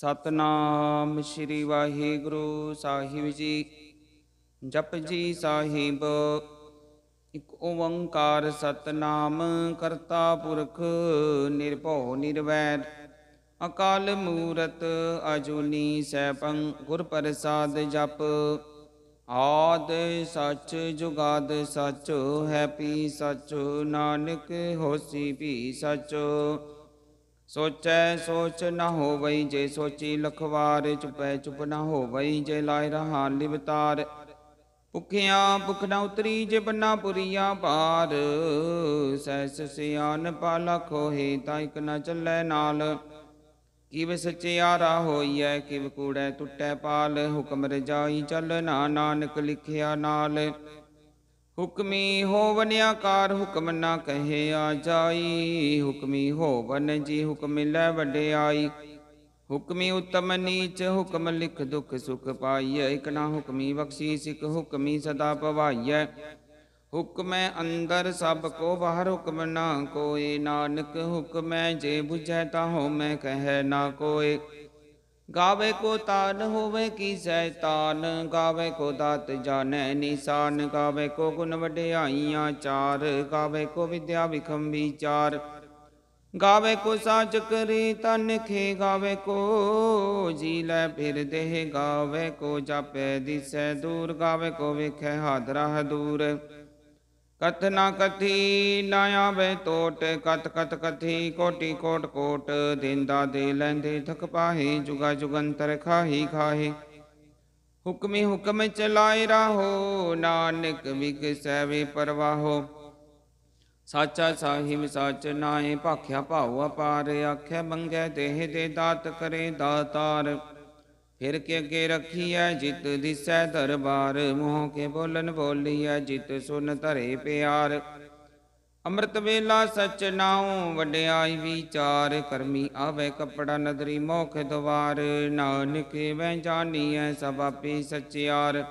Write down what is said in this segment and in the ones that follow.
ਸਤਨਾਮ ਸ੍ਰੀ ਵਾਹਿਗੁਰੂ ਸਾਹਿਬ ਜੀ ਜਪ ਜੀ ਸਾਹਿਬ ਇਕ ਓੰਕਾਰ ਸਤਨਾਮ ਕਰਤਾ ਪੁਰਖ ਨਿਰਭਉ ਨਿਰਵੈਰ ਅਕਾਲ ਮੂਰਤ ਅਜੂਨੀ ਸੈਭੰ ਗੁਰ ਪ੍ਰਸਾਦ ਜਪ ਆਦ ਸੱਚ ਜੁਗਾਦ ਸੱਚ ਹੈ ਪੀ ਸੱਚ ਨਾਨਕ ਹੋਸੀ ਭੀ ਸੱਚ ਸੋਚੈ ਸੋਚ ਨ ਹੋਵਈ ਜੇ ਸੋਚੀ ਲਖਵਾਰ ਚੁਪੈ ਚੁਪ ਨ ਹੋਵਈ ਜੇ ਲਾਇ ਰਹਾ ਲਿਵਤਾਰ ਭੁਖਿਆ ਭੁਖ ਨ ਉਤਰੀ ਜੇ ਬੰਨਾ ਪੁਰੀਆ ਭਾਰ ਸੈਸ ਸਿਆਨ ਪਾਲਾ ਖੋਹੀ ਤਾਂ ਇਕ ਨ ਚੱਲੈ ਨਾਲ ਕਿਵ ਸਚਿਆਰਾ ਹੋਈਐ ਕਿਵ ਕੂੜੈ ਟੁੱਟੈ ਪਾਲ ਹੁਕਮ ਰਜਾਈ ਚੱਲ ਨਾ ਨਾਨਕ ਲਿਖਿਆ ਨਾਲ ਹੁਕਮੀ ਹੋਵਨ ਆਕਾਰ ਹੁਕਮ ਨਾ ਕਹੇ ਆ ਜਾਈ ਹੁਕਮੀ ਹੋਵਨ ਜੀ ਹੁਕਮ ਲੈ ਵਡਿਆਈ ਹੁਕਮੀ ਉਤਮ ਨੀਚ ਹੁਕਮ ਲਿਖ ਦੁਖ ਸੁਖ ਪਾਈਐ ਇਕ ਨਾ ਹੁਕਮੀ ਬਖਸ਼ੀ ਸਿਕ ਹੁਕਮੀ ਸਦਾ ਪਵਾਈਐ ਹੁਕਮੈ ਅੰਦਰ ਸਭ ਕੋ ਬਾਹਰ ਹੁਕਮ ਨਾ ਕੋਈ ਨਾਨਕ ਹੁਕਮੈ ਜੇ ਬੁਝੈ ਹੋ ਮੈਂ ਕਹੈ ਨਾ ਕੋਈ ਗਾਵੇ ਕੋ ਤਾਨ ਹੋਵੇ ਕੀ ਸੈਤਾਨ ਗਾਵੇ ਕੋ ਦਾਤ ਜਾਣੈ ਨਿਸ਼ਾਨ ਗਾਵੇ ਕੋ ਗੁਣ ਵਡਿਆਈਆਂ ਚਾਰ ਗਾਵੇ ਕੋ ਵਿਦਿਆ ਵਿਖਮ ਵਿਚਾਰ ਗਾਵੇ ਕੋ ਸਾਚ ਕਰੀ ਤਨ ਖੇ ਗਾਵੇ ਕੋ ਜੀ ਲੈ ਫਿਰ ਦੇਹ ਗਾਵੇ ਕੋ ਜਪੈ ਦਿਸੈ ਦੂਰ ਗਾਵੇ ਕੋ ਵੇਖੈ ਹਾਦਰਾ ਹਦੂਰ ਕਥ ਨ ਕਥੀ ਨਾ ਆਵੇ ਟੋਟ ਕਤ ਕਤ ਕਥੀ ਕੋਟੀ ਕੋਟ ਕੋਟ ਦਿੰਦਾ ਦੇ ਲੈਂਦੇ ਥਕ ਪਾਹੀ ਜੁਗਾ ਜੁਗੰਤਰ ਖਾਹੀ ਖਾਹੀ ਹੁਕਮੇ ਹੁਕਮੇ ਚਲਾਇ ਰਹੋ ਨਾਨਕ ਵਿਗਸੈ ਵੇ ਪਰਵਾਹੋ ਸਾਚਾ ਸਾਹਿਬ ਸਾਚ ਨਾਏ ਭਾਖਿਆ ਭਾਉ ਅਪਾਰ ਆਖਿਆ ਮੰਗੈ ਦੇਹ ਦੇ ਦਾਤ ਕਰੇ ਦਾਤਾਰ ਫਿਰ ਕੇ ਅਗੇ ਰੱਖੀਐ ਜਿਤ ਦਿਸੈ ਦਰਬਾਰ ਮੋਹ ਕੇ ਬੋਲਨ ਬੋਲੀਐ ਜਿਤ ਸੁਨ ਧਰੇ ਪਿਆਰ ਅੰਮ੍ਰਿਤ ਵੇਲਾ ਸਚ ਨਾਉ ਵਡਿਆਈ ਵਿਚਾਰ ਕਰਮੀ ਆਵੇ ਕਪੜਾ ਨਦਰੀ ਮੋਖ ਦਵਾਰ ਨਾਨਕ ਵੈ ਜਾਣੀਐ ਸਬਾਪੀ ਸਚਿਆਰ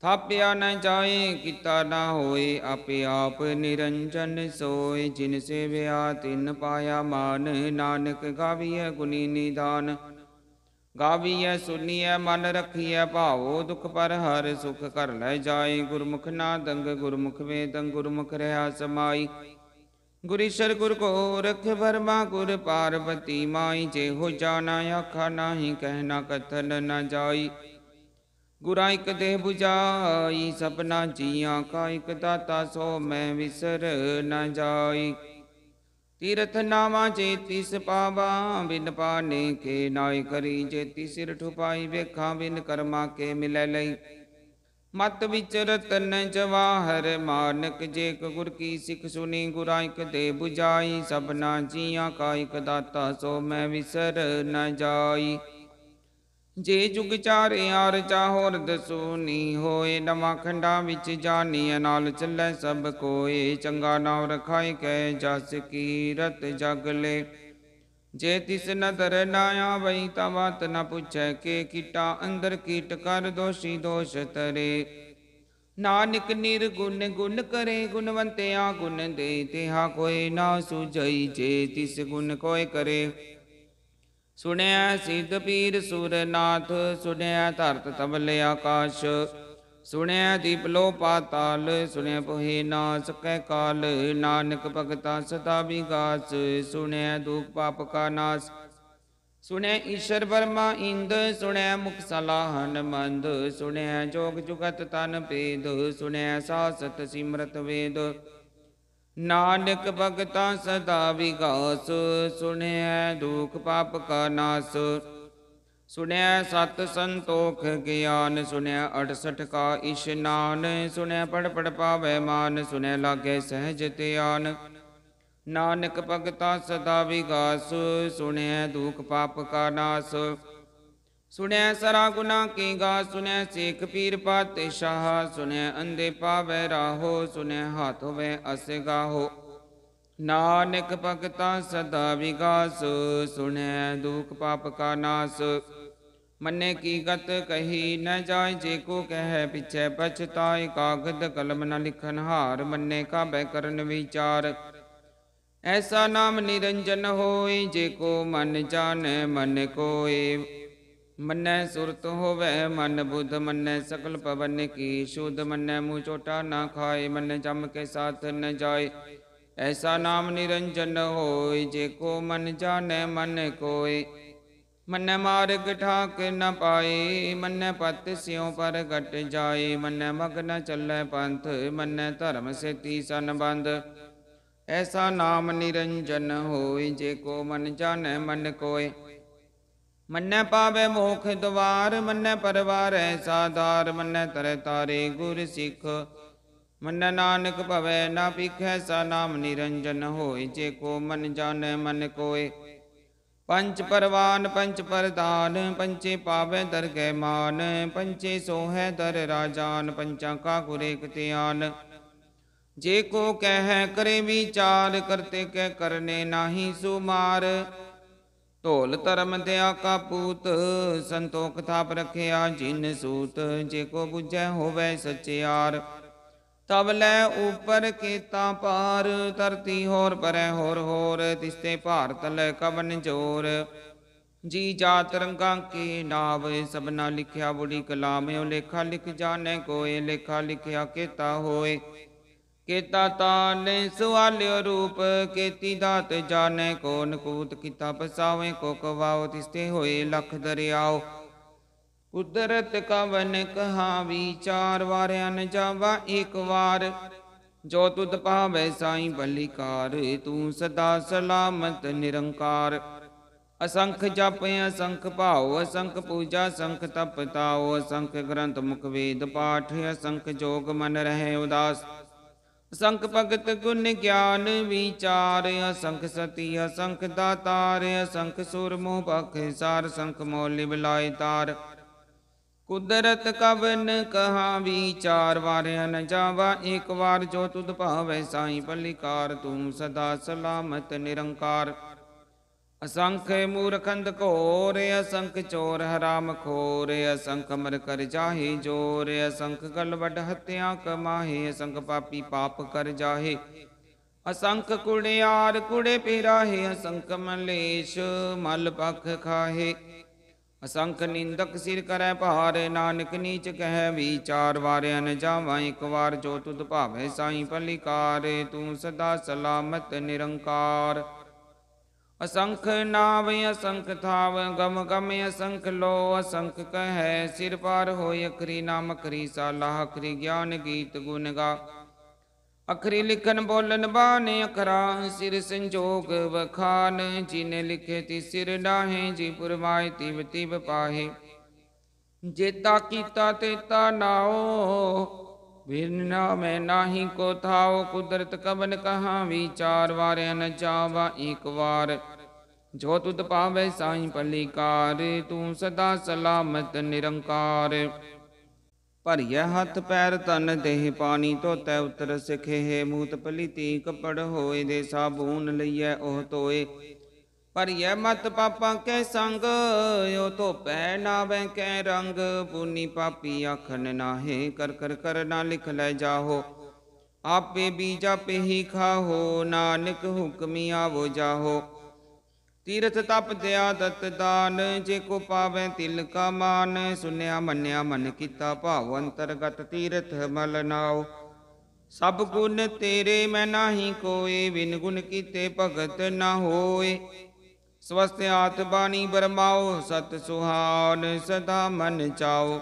ਥਾਪਿਆ ਨ ਜਾਏ ਕੀਤਾ ਨਾ ਹੋਏ ਆਪੇ ਆਪ ਨਿਰੰਜਨ ਸੋਏ ਜਿਨ ਸੇਵਿਆ ਤਿਨ ਪਾਇਆ ਮਾਨ ਨਾਨਕ ਗਾਵੀਐ ਗੁਣੀ ਨਿਦਾਨ ਗਾਵੀਐ ਸੁਨੀਐ ਮਨ ਰਖੀਐ ਭਾਉ ਦੁਖ ਪਰ ਹਰ ਸੁਖ ਕਰ ਲੈ ਜਾਏ ਗੁਰਮੁਖ ਨਾ ਦੰਗ ਗੁਰਮੁਖ ਵੇਦੰ ਗੁਰਮੁਖ ਰਹਾ ਸਮਾਈ ਗੁਰੀਸ਼ਰ ਗੁਰ ਕੋ ਰਖ ਵਰਮਾ ਗੁਰ ਪਾਰਵਤੀ ਮਾਈ ਜੇ ਹੋ ਜਾਣਾ ਆਖਾ ਨਾਹੀ ਕਹਿਣਾ ਕਥਨ ਨ ਜਾਈ ਗੁਰਾਂ ਇਕ ਦੇਹ 부ਜਾਈ ਸਪਨਾ ਜੀਆਂ ਕਾ ਇਕ ਦਾਤਾ ਸੋ ਮੈਂ ਵਿਸਰ ਨ ਜਾਈ ਤੀਰਥ ਨਾਵਾ ਚੇਤੀ ਸਪਾਵਾ ਬਿਨ ਪਾਣੇ ਕੇ ਨਾਇ ਕਰੀ ਚੇਤੀ ਸਿਰ ਠੁਪਾਈ ਵੇਖਾਂ ਬਿਨ ਕਰਮਾ ਕੇ ਮਿਲੈ ਲਈ ਮਤ ਵਿਚ ਰਤਨ ਜਵਾਹਰ ਮਾਨਕ ਜੇ ਗੁਰ ਕੀ ਸਿੱਖ ਸੁਣੀ ਗੁਰਾਇਕ ਦੇ 부ਜਾਈ ਸਭਨਾ ਜੀਆਂ ਕਾ ਇਕ ਦਾਤਾ ਸੋ ਮੈਂ ਵਿਸਰ ਨ ਜਾਈ ਜੇ ਜੁਗ ਚਾਰਿਆ ਰਚਾਹੋ ਰਦ ਸੂਨੀ ਹੋਏ ਨਵਾਂ ਖੰਡਾ ਵਿੱਚ ਜਾਣੀ ਨਾਲ ਚੱਲੇ ਸਭ ਕੋਏ ਚੰਗਾ ਨਾਮ ਰਖਾਈ ਕੈ ਜਸ ਕੀਰਤ ਜਗ ਲੈ ਜੇ ਤਿਸ ਨਦਰ ਨਾ ਆਵਈ ਤਾਂ ਮਤ ਨਾ ਪੁੱਛੈ ਕੇ ਕੀਟਾ ਅੰਦਰ ਕੀਟ ਕਰ ਦੋਸ਼ੀ ਦੋਸ਼ ਤਰੇ ਨਾਨਕ ਨਿਰਗੁਣ ਗੁਣ ਕਰੇ ਗੁਣਵੰਤਿਆ ਗੁਣ ਦੇ ਤਿਹਾ ਕੋਈ ਨਾ ਸੁਜਈ ਜੇ ਤਿਸ ਗੁਣ ਕੋਈ ਕਰੇ ਸੁਣਿਆ ਸਿੱਧ ਪੀਰ ਸੁਰਨਾਥ ਸੁਣਿਆ ਧਰਤ ਤਬਲ ਆਕਾਸ਼ ਸੁਣਿਆ ਦੀਪ ਲੋ ਪਾਤਾਲ ਸੁਣਿਆ ਪੋਹੇ ਨਾ ਸਕੈ ਕਾਲ ਨਾਨਕ ਭਗਤਾ ਸਦਾ ਵਿਗਾਸ ਸੁਣਿਆ ਦੁਖ ਪਾਪ ਕਾ ਨਾਸ ਸੁਣਿਆ ਈਸ਼ਰ ਵਰਮਾ ਇੰਦ ਸੁਣਿਆ ਮੁਖ ਸਲਾਹਨ ਮੰਦ ਸੁਣਿਆ ਜੋਗ ਜੁਗਤ ਤਨ ਪੀਦ ਸੁਣਿਆ ਸਾਸਤ ਸਿਮਰਤ ਵੇਦ ਨਾਨਕ ਭਗਤਾਂ ਸਦਾ ਵਿਗਾਸ ਸੁਣਿਐ ਦੁਖ ਪਾਪ ਕਾ ਨਾਸ ਸੁਣਿਆ ਸਤ ਸੰਤੋਖ ਗਿਆਨ ਸੁਣਿਆ 68 ਕਾ ਇਸ਼ਨਾਨ ਸੁਣਿਆ ਪੜ ਪੜ ਪਾਵੇ ਮਾਨ ਸੁਣਿਆ ਲਾਗੇ ਸਹਿਜ ਧਿਆਨ ਨਾਨਕ ਭਗਤਾ ਸਦਾ ਵਿਗਾਸ ਸੁਣਿਆ ਦੁਖ ਪਾਪ ਕਾ ਨਾਸ ਸੁਣਿਆ ਸਰਾ ਗੁਨਾ ਕੀ ਗਾ ਸੁਣਿਆ ਸੇਖ ਪੀਰ ਪਾਤੇ ਸ਼ਾਹ ਸੁਣੈ ਅੰਦੇ ਪਾਵੇ ਰਾਹੋ ਸੁਣਿਆ ਹਾਥ ਹੋਵੇ ਅਸ ਗਾਹੋ ਨਾਨਕ ਭਗਤਾ ਸਦਾ ਵਿਗਾਸ ਸੁਣਿਆ ਦੁਖ ਪਾਪ ਕਾ ਨਾਸ ਮੰਨੇ ਕੀ ਗਤ ਕਹੀ ਨ ਜਾਏ ਜੇ ਕੋ ਕਹੈ ਪਿਛੈ ਪਛਤਾਇ ਕਾਗਦ ਕਲਮ ਨ ਲਿਖਨ ਹਾਰ ਮੰਨੇ ਕਾਬੈ ਕਰਨ ਵਿਚਾਰ ਐਸਾ ਨਾਮ ਨਿਰੰਜਨ ਹੋਏ ਜੇ ਕੋ ਮਨ ਜਾਣੈ ਮਨ ਕੋਏ ਮੰਨੈ ਸੁਰਤ ਹੋਵੇ ਮਨ ਬੁੱਧ ਮੰਨੈ ਸਕਲ ਪਵਨ ਕੀ ਸ਼ੁੱਧ ਮੰਨੈ ਮੂ ਚੋਟਾ ਨਾ ਖਾਏ ਮੰਨੈ ਜਮ ਕੇ ਸਾਥ ਨ ਜਾਏ ਐਸਾ ਨਾਮ ਨਿਰੰਜਨ ਹੋਈ ਜੇ ਕੋ ਮਨ ਜਾਣੈ ਮਨ ਕੋਈ ਮੰਨੈ ਮਾਰਗ ਠਾਕ ਨ ਪਾਏ ਮੰਨੈ ਪਤ ਸਿਉ ਪਰ ਗਟ ਜਾਏ ਮੰਨੈ ਮਗਨ ਚੱਲੈ ਪੰਥ ਮੰਨੈ ਧਰਮ ਸੇਤੀ ਸੰਬੰਧ ਐਸਾ ਨਾਮ ਨਿਰੰਜਨ ਹੋਈ ਜੇ ਕੋ ਮਨ ਜਾਣੈ ਮਨ ਕੋਈ ਮੰਨੈ ਪਾਵੇ ਮੋਖ ਦਵਾਰ ਮੰਨੈ ਪਰਵਾਰ ਹੈ ਸਾਧਾਰ ਮੰਨੈ ਤਰੇ ਤਾਰੇ ਗੁਰ ਸਿੱਖ ਮੰਨੈ ਨਾਨਕ ਭਵੈ ਨਾ ਪੀਖੈ ਸਾ ਨਾਮ ਨਿਰੰਜਨ ਹੋਇ ਜੇ ਕੋ ਮਨ ਜਾਣੈ ਮਨ ਕੋਇ ਪੰਜ ਪਰਵਾਨ ਪੰਜ ਪਰਦਾਨ ਪੰਚੇ ਪਾਵੇ ਦਰਗਹਿ ਮਾਨ ਪੰਚੇ ਸੋਹੈ ਦਰ ਰਾਜਾਨ ਪੰਚਾਂ ਕਾ ਗੁਰੇ ਕਤਿਆਨ ਜੇ ਕੋ ਕਹਿ ਕਰੇ ਵਿਚਾਰ ਕਰਤੇ ਕਹਿ ਕਰਨੇ ਨਾਹੀ ਸੁਮਾਰ ਢੋਲ ਧਰਮ ਦਿਆ ਕਾ ਪੂਤ ਸੰਤੋਖ ਥਾਪ ਰਖਿਆ ਜਿਨ ਸੂਤ ਜੇ ਕੋ ਬੁਝੈ ਹੋਵੇ ਸਚਿਆਰ ਤਬ ਲੈ ਉਪਰ ਕੀਤਾ ਪਾਰ ਧਰਤੀ ਹੋਰ ਪਰੈ ਹੋਰ ਹੋਰ ਤਿਸਤੇ ਭਾਰਤ ਲੈ ਕਵਨ ਜੋਰ ਜੀ ਜਾਤ ਰੰਗਾਂ ਕੀ ਨਾਵ ਸਭਨਾ ਲਿਖਿਆ ਬੁੜੀ ਕਲਾਮ ਉਹ ਲੇਖਾ ਲਿਖ ਜਾਣੈ ਕੋਏ ਲੇਖਾ ਲਿਖਿਆ ਕੀਤਾ ਹੋਏ ਕੀਤਾ ਤਾਲੇ ਸੁਆਲਿਓ ਰੂਪ ਕੀਤੀ ਦਾਤ ਜਾਣੇ ਕੋ ਨਕੂਤ ਕੀਤਾ ਪਸਾਵੇਂ ਕੋ ਕਵਾਉ ਤਿਸਤੇ ਹੋਏ ਲਖ ਦਰਿਆਉ ਕੁਦਰਤ ਕਵਨ ਕਹਾ ਵਿਚਾਰ ਵਾਰ ਨ ਜਾਵਾ ਇੱਕ ਵਾਰ ਜੋ ਤੁਧ ਪਾਵੈ ਸਾਈ ਬਲਿਕਾਰ ਤੂੰ ਸਦਾ ਸਲਾਮਤ ਨਿਰੰਕਾਰ ਅਸੰਖ ਜਪ ਅਸੰਖ ਭਾਉ ਅਸੰਖ ਪੂਜਾ ਅਸੰਖ ਤਪ ਤਾਉ ਅਸੰਖ ਗ੍ਰੰਥ ਮੁਖ ਵੇਦ ਪਾਠ ਅਸੰਖ ਜੋਗ ਮਨ ਰਹੇ ਉਦਾਸ ਸੰਖ ਭਗਤ ਗੁਣ ਗਿਆਨ ਵਿਚਾਰ ਅਸੰਖ ਸਤੀ ਅਸੰਖ ਦਾਤਾਰ ਅਸੰਖ ਸੁਰ ਮੋਹ ਭਖ ਸਾਰ ਸੰਖ ਮੋਲਿ ਬਿਲਾਇ ਤਾਰ ਕੁਦਰਤ ਕਵਨ ਕਹਾ ਵਿਚਾਰ ਵਾਰਿਆ ਨ ਜਾਵਾ ਇੱਕ ਵਾਰ ਜੋ ਤੁਧ ਭਾਵੈ ਸਾਈ ਭਲਿਕਾਰ ਤੂੰ ਸਦਾ ਸਲਾਮਤ ਨਿਰੰਕਾਰ ਅਸੰਖ ਮੂਰਖੰਦ ਘੋਰ ਅਸੰਖ ਚੋਰ ਹਰਾਮ ਖੋਰ ਅਸੰਖ ਮਰ ਕਰ ਜਾਹੇ ਜੋਰ ਅਸੰਖ ਗਲ ਵੱਡ ਹਤਿਆ ਕਮਾਹੇ ਅਸੰਖ ਪਾਪੀ ਪਾਪ ਕਰ ਜਾਹੇ ਅਸੰਖ ਕੁੜਿਆਰ ਕੁੜੇ ਪੀਰਾਹੇ ਅਸੰਖ ਮਲੇਸ਼ ਮਲ ਪਖ ਖਾਹੇ ਅਸੰਖ ਨਿੰਦਕ ਸਿਰ ਕਰੈ ਭਾਰ ਨਾਨਕ ਨੀਚ ਕਹਿ ਵਿਚਾਰ ਵਾਰਿਆ ਨ ਜਾਵਾ ਇੱਕ ਵਾਰ ਜੋ ਤੁਧ ਭਾਵੇਂ ਸਾਈ ਭਲਿਕਾਰ ਤੂੰ ਸਦਾ ਸਲਾਮਤ ਨਿਰੰਕਾਰ ਅਸੰਖ ਨਾਵ ਅਸੰਖ ਥਾਵ ਗਮ ਗਮ ਅਸੰਖ ਲੋ ਅਸੰਖ ਕਹੈ ਸਿਰ ਪਾਰ ਹੋਇ ਅਖਰੀ ਨਾਮ ਅਖਰੀ ਸਾਲਾ ਅਖਰੀ ਗਿਆਨ ਗੀਤ ਗੁਣ ਗਾ ਅਖਰੀ ਲਿਖਨ ਬੋਲਨ ਬਾਣੇ ਅਖਰਾ ਸਿਰ ਸੰਜੋਗ ਵਖਾਨ ਜਿਨੇ ਲਿਖੇ ਤੀ ਸਿਰ ਡਾਹੇ ਜੀ ਪੁਰਵਾਇ ਤਿਵ ਤਿਵ ਪਾਹੇ ਜੇਤਾ ਕੀਤਾ ਤੇਤਾ ਨਾਓ ਵਿਰਨਾ ਮੈਂ ਨਾਹੀ ਕੋ ਥਾਉ ਕੁਦਰਤ ਕਬਨ ਕਹਾ ਵਿਚਾਰ ਵਾਰਿਆ ਨ ਜਾਵਾ ਇੱਕ ਵਾਰ ਜੋ ਤੁਦ ਪਾਵੇ ਸਾਈ ਪਲਿਕਾਰ ਤੂੰ ਸਦਾ ਸਲਾਮਤ ਨਿਰੰਕਾਰ ਭਰੀਏ ਹੱਥ ਪੈਰ ਤਨ ਦੇਹ ਪਾਣੀ ਧੋਤੈ ਉਤਰ ਸਿਖੇ ਮੂਤ ਪਲੀਤੀ ਕਪੜ ਹੋਏ ਦੇ ਸਾਬੂਨ ਲਈਏ ਉਹ ਤੋਏ ਹਰਿਐ ਮਤ ਪਾਪਾਂ ਕੈ ਸੰਗ ਓ ਧੋਪੈ ਨਾ ਬੈਂਕੈ ਰੰਗ ਪੁਨੀ ਪਾਪੀ ਆਖਣ ਨਾਹੇ ਕਰ ਕਰ ਕਰ ਨਾ ਲਿਖ ਲੈ ਜਾਹੋ ਆਪੇ ਬੀਜਾ ਆਪੇ ਹੀ ਖਾਹੋ ਨਾਨਕ ਹੁਕਮੀ ਆਵੋ ਜਾਹੋ ਤੀਰਥ ਤਪ ਦਿਆ ਦਤ ਦਾਨ ਜੇ ਕੋ ਪਾਵੇ ਤਿਲ ਕਾ ਮਾਨ ਸੁਨਿਆ ਮੰਨਿਆ ਮਨ ਕੀਤਾ ਭਾਵ ਅੰਤਰਗਤ ਤੀਰਥ ਮਲ ਨਾਓ ਸਭ ਗੁਣ ਤੇਰੇ ਮੈਂ ਨਾਹੀ ਕੋਏ ਬਿਨ ਗੁਣ ਕੀਤੇ ਭਗਤ ਨਾ ਹੋਏ ਸਵਸਤਿ ਆਤ ਬਾਣੀ ਬਰਮਾਓ ਸਤ ਸੁਹਾਨ ਸਦਾ ਮਨ ਚਾਓ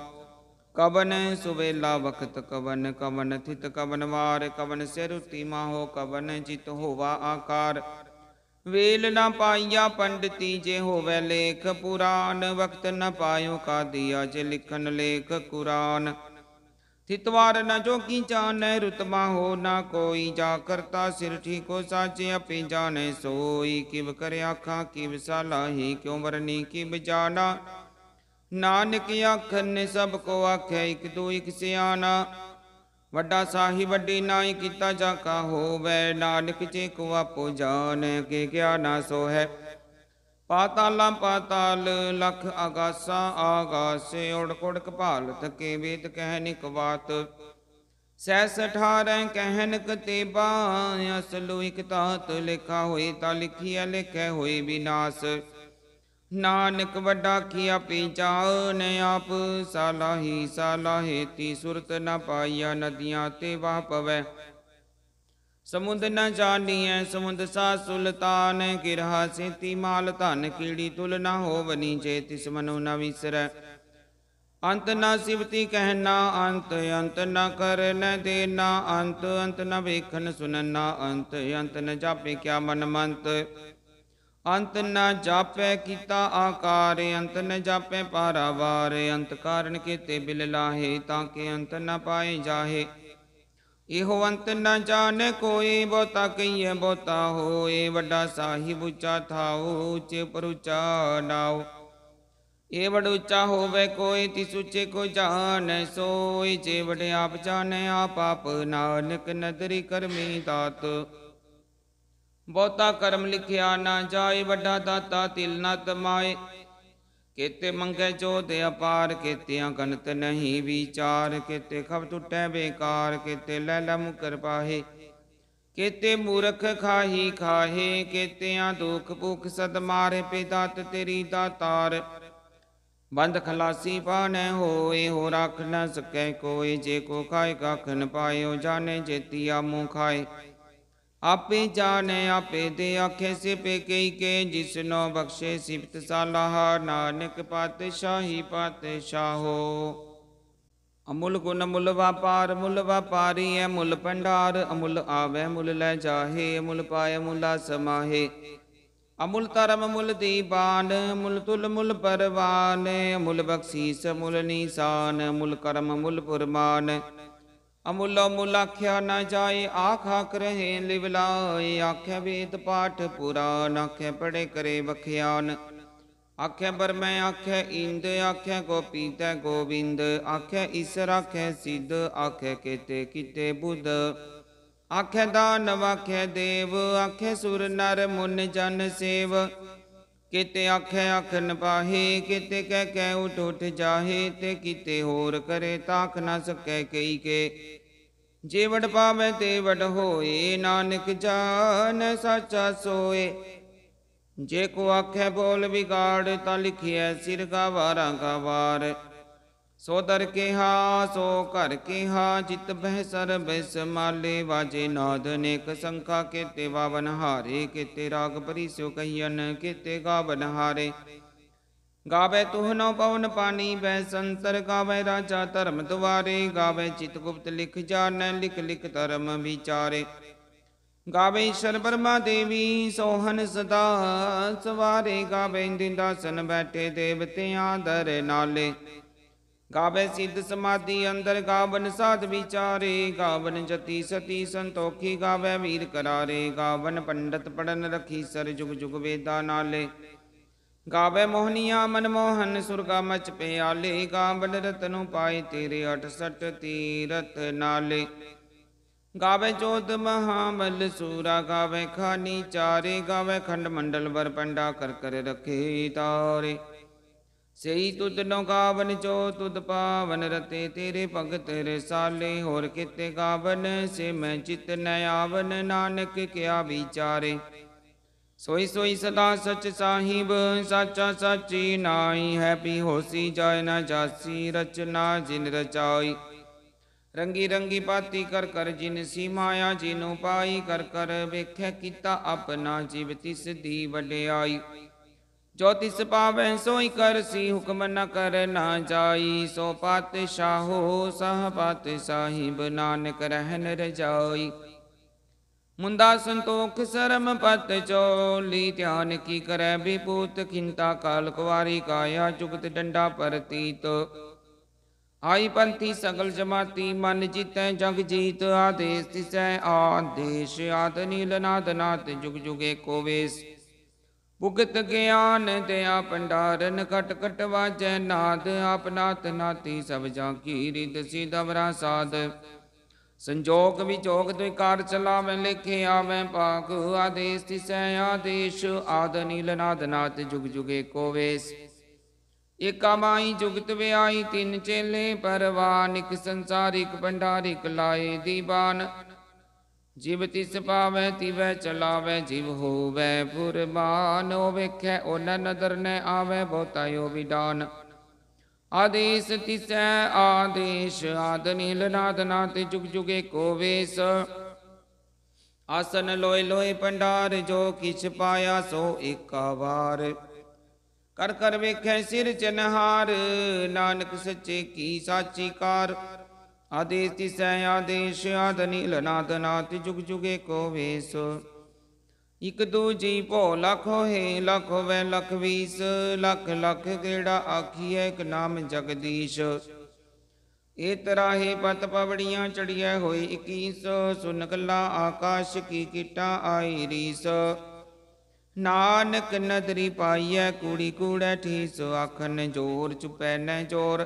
ਕਵਨ ਸੁਵੇਲਾ ਵਖਤ ਕਵਨ ਕਵਨ ਥਿਤ ਕਵਨ ਵਾਰ ਕਵਨ ਸਿਰੁਤੀ ਮਾਹੋ ਕਵਨ ਜਿਤ ਹੋਵਾ ਆਕਾਰ ਵੇਲ ਨਾ ਪਾਈਆ ਪੰਡਤੀ ਜੇ ਹੋਵੇ ਲੇਖ ਪੁਰਾਨ ਵਕਤ ਨ ਪਾਇਓ ਕਾ ਦਿਆ ਜੇ ਲਿਖਨ ਲੇਖ ਕੁਰਾਨ ਤਿਤਵਾਰ ਨ ਜੋ ਕੀ ਜਾਣੈ ਰੁਤਬਾ ਹੋ ਨਾ ਕੋਈ ਜਾ ਕਰਤਾ ਸਿਰ ਠੀਕੋ ਸਾਚੇ ਆਪੇ ਜਾਣੈ ਸੋਈ ਕਿਵ ਕਰਿ ਆਖਾਂ ਕਿਵ ਸਲਾਹੀ ਕਿਉ ਵਰਨੀ ਕਿਵ ਜਾਣਾ ਨਾਨਕ ਆਖਨ ਨੇ ਸਭ ਕੋ ਆਖੈ ਇਕ ਦੋ ਇਕ ਸਿਆਣਾ ਵੱਡਾ ਸਾਹੀ ਵੱਡੀ ਨਾਈ ਕੀਤਾ ਜਾ ਕਾ ਹੋਵੇ ਨਾਨਕ ਜੇ ਕੋ ਆਪੋ ਜਾਣੈ ਕੇ ਗਿਆ ਨਾ ਸੋ ਹੈ ਪਾਤਾਲਾਂ ਪਾਤਾਲ ਲਖ ਆਗਾਸਾਂ ਆਗਾਸੇ ਉੜਕੁੜ ਕਪਾਲ ਤਕੇ ਵੇਦ ਕਹਿ ਨਿਕਵਾਤ ਸੈਸ 18 ਕਹਿਨ ਬਾ ਅਸਲੂ ਇਕ ਤਾਤ ਲਿਖਾ ਹੋਈ ਤਾਂ ਲਿਖਿਆ ਲਿਖੈ ਹੋਈ ਬినాਸ ਨਾਨਕ ਵੱਡਾ ਕੀਆ ਪੀਚਾਉ ਨੇ ਆਪ ਸਲਾਹੀ ਸਾਲਾਹੇ ਤੀ ਸੁਰਤ ਨ ਪਾਈਆ ਨਦੀਆਂ ਤੇ ਵਾਹ ਪਵੈ ਸਮੁੰਦ ਨ ਜਾਣੀਐ ਸਮੁੰਦ ਸਾ ਸੁਲਤਾਨ ਕੀ ਰਹਾ ਸੇਤੀ ਮਾਲ ਧਨ ਕੀੜੀ ਤੁਲ ਨ ਹੋਵਨੀ ਜੇ ਤਿਸ ਮਨੁ ਨ ਵਿਸਰੈ ਅੰਤ ਨ ਸਿਵਤੀ ਕਹਿਨਾ ਅੰਤ ਅੰਤ ਨ ਕਰਨ ਦੇਨਾ ਅੰਤ ਅੰਤ ਨ ਵੇਖਨ ਸੁਨਨ ਨਾ ਅੰਤ ਅੰਤ ਨ ਜਾਪੇ ਕਿਆ ਮਨ ਮੰਤ ਅੰਤ ਨ ਜਾਪੈ ਕੀਤਾ ਆਕਾਰ ਅੰਤ ਨ ਜਾਪੈ ਪਾਰਾਵਾਰ ਅੰਤ ਕਾਰਨ ਕੀਤੇ ਬਿਲ ਲਾਹੇ ਤਾਂ ਕਿ ਅੰਤ ਨ ਪਾਏ ਜਾਹੇ ਇਹੋ ਅੰਤ ਨ ਜਾਣੇ ਕੋਈ ਬਹੁਤਾ ਕਈਏ ਬੋਤਾ ਹੋਏ ਵੱਡਾ ਸਾਹਿਬ ਉੱਚਾ ਥਾਉ ਉੱਚ ਪਰ ਨਾਉ ਇਹ ਵਡ ਉੱਚਾ ਹੋਵੇ ਕੋਈ ਤਿਸ ਉੱਚੇ ਕੋ ਜਾਣੈ ਸੋਈ ਜੇ ਵਡ ਆਪ ਜਾਣੈ ਆਪ ਆਪ ਨਾਨਕ ਨਦਰੀ ਕਰਮੀ ਦਾਤ ਬੋਤਾ ਕਰਮ ਲਿਖਿਆ ਨਾ ਜਾਏ ਵੱਡਾ ਦਾਤਾ ਤਿਲ ਨਾ ਤਮਾਏ ਕੇਤੇ ਮੰਗੇ ਜੋ ਅਪਾਰ ਕੇਤਿਆਂ ਗਨਤ ਨਹੀਂ ਵਿਚਾਰ ਕੇਤੇ ਖਬ ਟੁੱਟੈ ਬੇਕਾਰ ਕੇਤੇ ਲੈ ਲਮ ਕਰਪਾਹੇ ਕੇਤੇ ਮੂਰਖ ਖਾਹੀ ਖਾਹੇ ਕੇਤਿਆਂ ਦੁਖ ਭੁਖ ਸਦ ਮਾਰੇ ਪਿਦਾਤ ਤੇਰੀ ਦਾਤਾਰ ਬੰਦ ਖਲਾਸੀ ਪਾਣੈ ਹੋਏ ਹੋ ਰੱਖ ਨਾ ਸਕੈ ਕੋਈ ਜੇ ਕੋ ਖਾਏ ਕਖਨ ਨ ਪਾਇਓ ਜਾਣੇ ਜੇਤੀਆ ਮੂੰ ਖਾਏ ਆਪੇ ਜਾਣੈ ਆਪੇ ਦੇ ਆਖੇ ਸਿਪੇ ਕਈ ਕੇ ਜਿਸਨੋ ਬਖਸ਼ੇ ਸਿਫਤ ਸਾਲਾਹ ਨਾਨਕ ਪਾਤਸ਼ਾਹੀ ਪਾਤਸ਼ਾਹੋ ਅਮੁੱਲ ਗੁਣ ਮੁੱਲ ਵਪਾਰ ਮੁੱਲ ਵਪਾਰੀ ਐ ਮੁੱਲ ਪੰਡਾਰ ਅਮੁੱਲ ਆਵੇ ਮੁੱਲ ਲੈ ਜਾਹੇ ਅਮੁੱਲ ਪਾਏ ਮੁੱਲਾ ਸਮਾਹੇ ਅਮੁੱਲ ਤਰਮ ਮੁੱਲ ਦੀਬਾਨ ਮੁੱਲ ਤੁਲ ਮੁੱਲ ਪਰਵਾਨ ਮੁੱਲ ਬਖਸ਼ੀਸ ਮੁੱਲ ਨੀਸਾਨ ਮੁੱਲ ਕਰਮ ਮੁੱਲ ਪੁਰਮਾਨ ਅਮੁੱਲਾ ਮੁੱਲ ਆਖਿਆ ਨਾ ਜਾਏ ਆਖ ਆਖ ਰਹੇ ਲਿਵ ਆਖਿਆ ਵੇਦ ਪਾਠ ਪੁਰਾਨ ਆਖੇ ਪੜੇ ਕਰੇ ਵਖਿਆਨ ਆਖੇ ਬਰਮੈ ਆਖੇ ਇੰਦ ਆਖੇ ਗੋਪੀ ਤੈ ਗੋਬਿੰਦ ਆਖੇ ਈਸ਼ਰ ਰਾਖੇ ਸਿੱਧ ਆਖੇ ਕੀਤੇ ਕੀਤੇ ਬੁੱਧ ਆਖੇ ਦਾਨ ਆਖੇ ਦੇਵ ਆਖੇ ਸੁਰ ਨਰ ਮੁਨ ਜਨ ਸੇਵ ਕਿਤੇ ਆਖੇ ਆਖਨ ਪਾਹੀ ਕਿਤੇ ਕਹਿ ਕਹਿ ਉਠ ਉਠ ਜਾਹੇ ਤੇ ਕਿਤੇ ਹੋਰ ਕਰੇ ਤਾਖ ਨਾ ਸਕੈ ਕਈ ਕੇ ਜੇ ਵਡ ਪਾਵੇ ਤੇ ਵਡ ਹੋਏ ਨਾਨਕ ਜਾਨ ਸਾਚਾ ਸੋਏ ਜੇ ਕੋ ਆਖੇ ਬੋਲ ਵਿਗਾੜ ਤਾਂ ਲਿਖਿਆ ਸਿਰ ਕਾ ਗਵਾਰਾਂ ਗਵਾਰ ਸੋ ਦਰ ਕਿਹਾ ਸੋ ਘਰ ਕਿਹਾ ਜਿਤ ਬਹਿ ਸਰ ਬਿਸ ਮਾਲੇ ਵਾਜੇ ਨਾਦ ਨੇਕ ਸੰਖਾ ਕੇਤੇ ਵਾਵਨ ਹਾਰੇ ਕੇਤੇ ਰਾਗ ਭਰੀ ਪਰਿਸਿਓ ਕਹੀਨ ਕੇਤੇ ਗਾਵਨ ਹਾਰੇ ਗਾਵੇ ਤੁਹ ਨਉ ਪਵਨ ਪਾਣੀ ਬੈ ਸੰਸਰ ਗਾਵੇ ਰਾਜਾ ਧਰਮ ਦੁਆਰੇ ਗਾਵੇ ਚਿਤ ਗੁਪਤ ਲਿਖ ਜਾਣੈ ਲਿਖ ਲਿਖ ਧਰਮ ਵਿਚਾਰੇ ਗਾਵੇ ਈਸ਼ਰ ਬਰਮਾ ਦੇਵੀ ਸੋਹਨ ਸਦਾ ਸਵਾਰੇ ਗਾਵੇ ਦਿੰਦਾਸਨ ਬੈਠੇ ਦੇਵਤਿਆਂ ਦਰ ਨਾਲੇ ਗਾਵੇ ਸਿੱਧ ਸਮਾਧੀ ਅੰਦਰ ਗਾਵਨ ਸਾਧ ਵਿਚਾਰੇ ਗਾਵਨ ਜਤੀ ਸਤੀ ਸੰਤੋਖੀ ਗਾਵੇ ਵੀਰ ਕਰਾਰੇ ਗਾਵਨ ਪੰਡਤ ਪੜਨ ਰਖੀ ਸਰ ਜੁਗ ਜੁਗ ਵੇਦਾ ਨਾਲੇ ਗਾਵੇ ਮੋਹਨੀਆਂ ਮਨਮੋਹਨ ਸੁਰ ਕਾ ਮਚ ਪਿਆਲੇ ਗਾਵਨ ਰਤਨੁ ਪਾਈ ਤੇਰੇ 68 ਤੀਰਤ ਨਾਲੇ ਗਾਵੇ ਚੋਦ ਮਹਾਮਲ ਸੂਰਾ ਗਾਵੇ ਖਾਨੀ ਚਾਰੇ ਗਾਵੇ ਖੰਡ ਮੰਡਲ ਵਰ ਪੰਡਾ ਕਰ ਕਰ ਰਖੇ ਤਾਰੇ ਸਹੀ ਤੁਧ ਨੋ ਗਾਵਨ ਚੋ ਤੁਧ ਪਾਵਨ ਰਤੇ ਤੇਰੇ ਭਗਤ ਸਾਲੇ ਹੋਰ ਕਿਤੇ ਗਾਵਨ ਸੇ ਮੈਂ ਚਿਤ ਨ ਆਵਨ ਨਾਨਕ ਕਿਆ ਵਿਚਾਰੇ ਸੋਈ ਸੋਈ ਸਦਾ ਸਚ ਸਾਹਿਬ ਸਾਚਾ ਸਾਚੀ ਨਾਈ ਹੈ ਪੀ ਹੋਸੀ ਜਾਇ ਨਾ ਜਾਸੀ ਰਚਨਾ ਜਿਨ ਰਚਾਈ ਰੰਗੀ ਰੰਗੀ ਪਾਤੀ ਕਰ ਕਰ ਜਿਨ ਸੀ ਮਾਇਆ ਜਿਨੂ ਪਾਈ ਕਰ ਕਰ ਵੇਖੇ ਕੀਤਾ ਆਪਣਾ ਜੀਵ ਤਿਸ ਦੀ ਵਡਿਆਈ ਜੋ ਤਿਸ ਪਾਵੈ ਸੋਈ ਕਰਸੀ ਹੁਕਮ ਨ ਕਰ ਨਾ ਜਾਈ ਸੋ ਸਾਹੋ ਸਹ ਸਾਹਿਬ ਨਾਨਕ ਰਹਿਨ ਰਜਾਈ ਮੁੰਦਾ ਸੰਤੋਖ ਸਰਮ ਪਤ ਚੋਲੀ ਧਿਆਨ ਕੀ ਕਰੈ ਵਿਪੂਤ ਕਿੰਤਾ ਕਾਲ ਕੁਵਾਰੀ ਕਾਇਆ ਚੁਗਤ ਡੰਡਾ ਪਰਤੀਤ ਆਈ ਪੰਥੀ ਸਗਲ ਜਮਾਤੀ ਮਨ ਜੀਤੈ ਜਗ ਜੀਤ ਆਦੇਸ ਤਿਸੈ ਆਦੇਸ਼ ਆਦ ਨੀਲ ਨਾਦ ਨਾਤ ਜੁਗ ਜੁਗੇ ਕੋ ਵੇਸ ਭੁਗਤ ਗਿਆਨ ਦਇਆ ਪੰਡਾਰਨ ਕਟ ਕਟ ਵਾਜੈ ਨਾਦ ਆਪਨਾਤ ਨਾਤੀ ਸਭ ਜਾਂ ਕੀ ਰਿਦ ਸਿਦਵਰਾ ਸਾਧ ਸੰਜੋਗ ਵਿਜੋਗ ਤੁਈ ਕਾਰ ਚਲਾਵੇਂ ਲਿਖੇ ਆਵੇਂ ਪਾਕ ਆਦੇਸ ਤਿਸੈ ਆਦੇਸ਼ ਆਦ ਨੀਲ ਨਾਦ ਨਾਤ ਜੁਗ ਜੁਗੇ ਕੋ ਵੇਸ ਆਮਾਈ ਜੁਗਤ ਵਿਆਈ ਤਿੰਨ ਚੇਲੇ ਪਰਵਾਨਿਕ ਸੰਸਾਰਿਕ ਭੰਡਾਰਿਕ ਲਾਏ ਦੀਬਾਨ ਜਿਵ ਤਿਸ ਪਾਵੇ ਤਿਵੈ ਚਲਾਵੇ ਜਿਵ ਹੋਵੇ ਪੁਰਮਾਨੋ ਓ ਵੇਖੈ ਓ ਨਦਰ ਨੇ ਆਵੇ ਬਹੁਤਾਇਓ ਵਿਡਾਨ ਆਦੇਸ ਤਿਸੈ ਆਦੇਸ਼ ਆਦਨੀ ਲਨਾਦ ਨਾਤੇ ਜੁਗ ਜੁਗੇ ਕੋ ਵੇਸ ਆਸਨ ਲੋਏ ਲੋਏ ਪੰਡਾਰ ਜੋ ਕਿਛ ਪਾਇਆ ਸੋ ਇੱਕ ਵਾਰ ਕਰ ਕਰ ਵੇਖੈ ਸਿਰ ਚਨਹਾਰ ਨਾਨਕ ਸੱਚੇ ਕੀ ਸਾਚੀ ਕਾਰ ਆਦੇਸ ਤਿਸੈ ਆਦੇਸ਼ ਆਦਨੀ ਲਨਾਦ ਨਾਤੇ ਜੁਗ ਜੁਗੇ ਕੋ ਵੇਸ ਇਕ ਦੂਜੀ ਭੋ ਲਖ ਹੋਏ ਲਖ ਹੋਵੇ ਲਖ ਵੀਸ ਲਖ ਲਖ ਕਿਹੜਾ ਆਖੀਐ ਇਕ ਨਾਮ ਜਗਦੀਸ਼ ਏ ਤਰਾਹੇ ਪਤ ਪਵੜੀਆਂ ਚੜੀਐ ਹੋਈ 21 ਸੁਨ ਗੱਲਾਂ ਆਕਾਸ਼ ਕੀ ਕੀਟਾ ਆਈ ਰੀਸ ਨਾਨਕ ਨਦਰੀ ਪਾਈਐ ਕੂੜੀ ਕੂੜੈ ਠੀਸ ਆਖਨ ਜੋਰ ਚੁਪੈ ਨੈ ਜੋਰ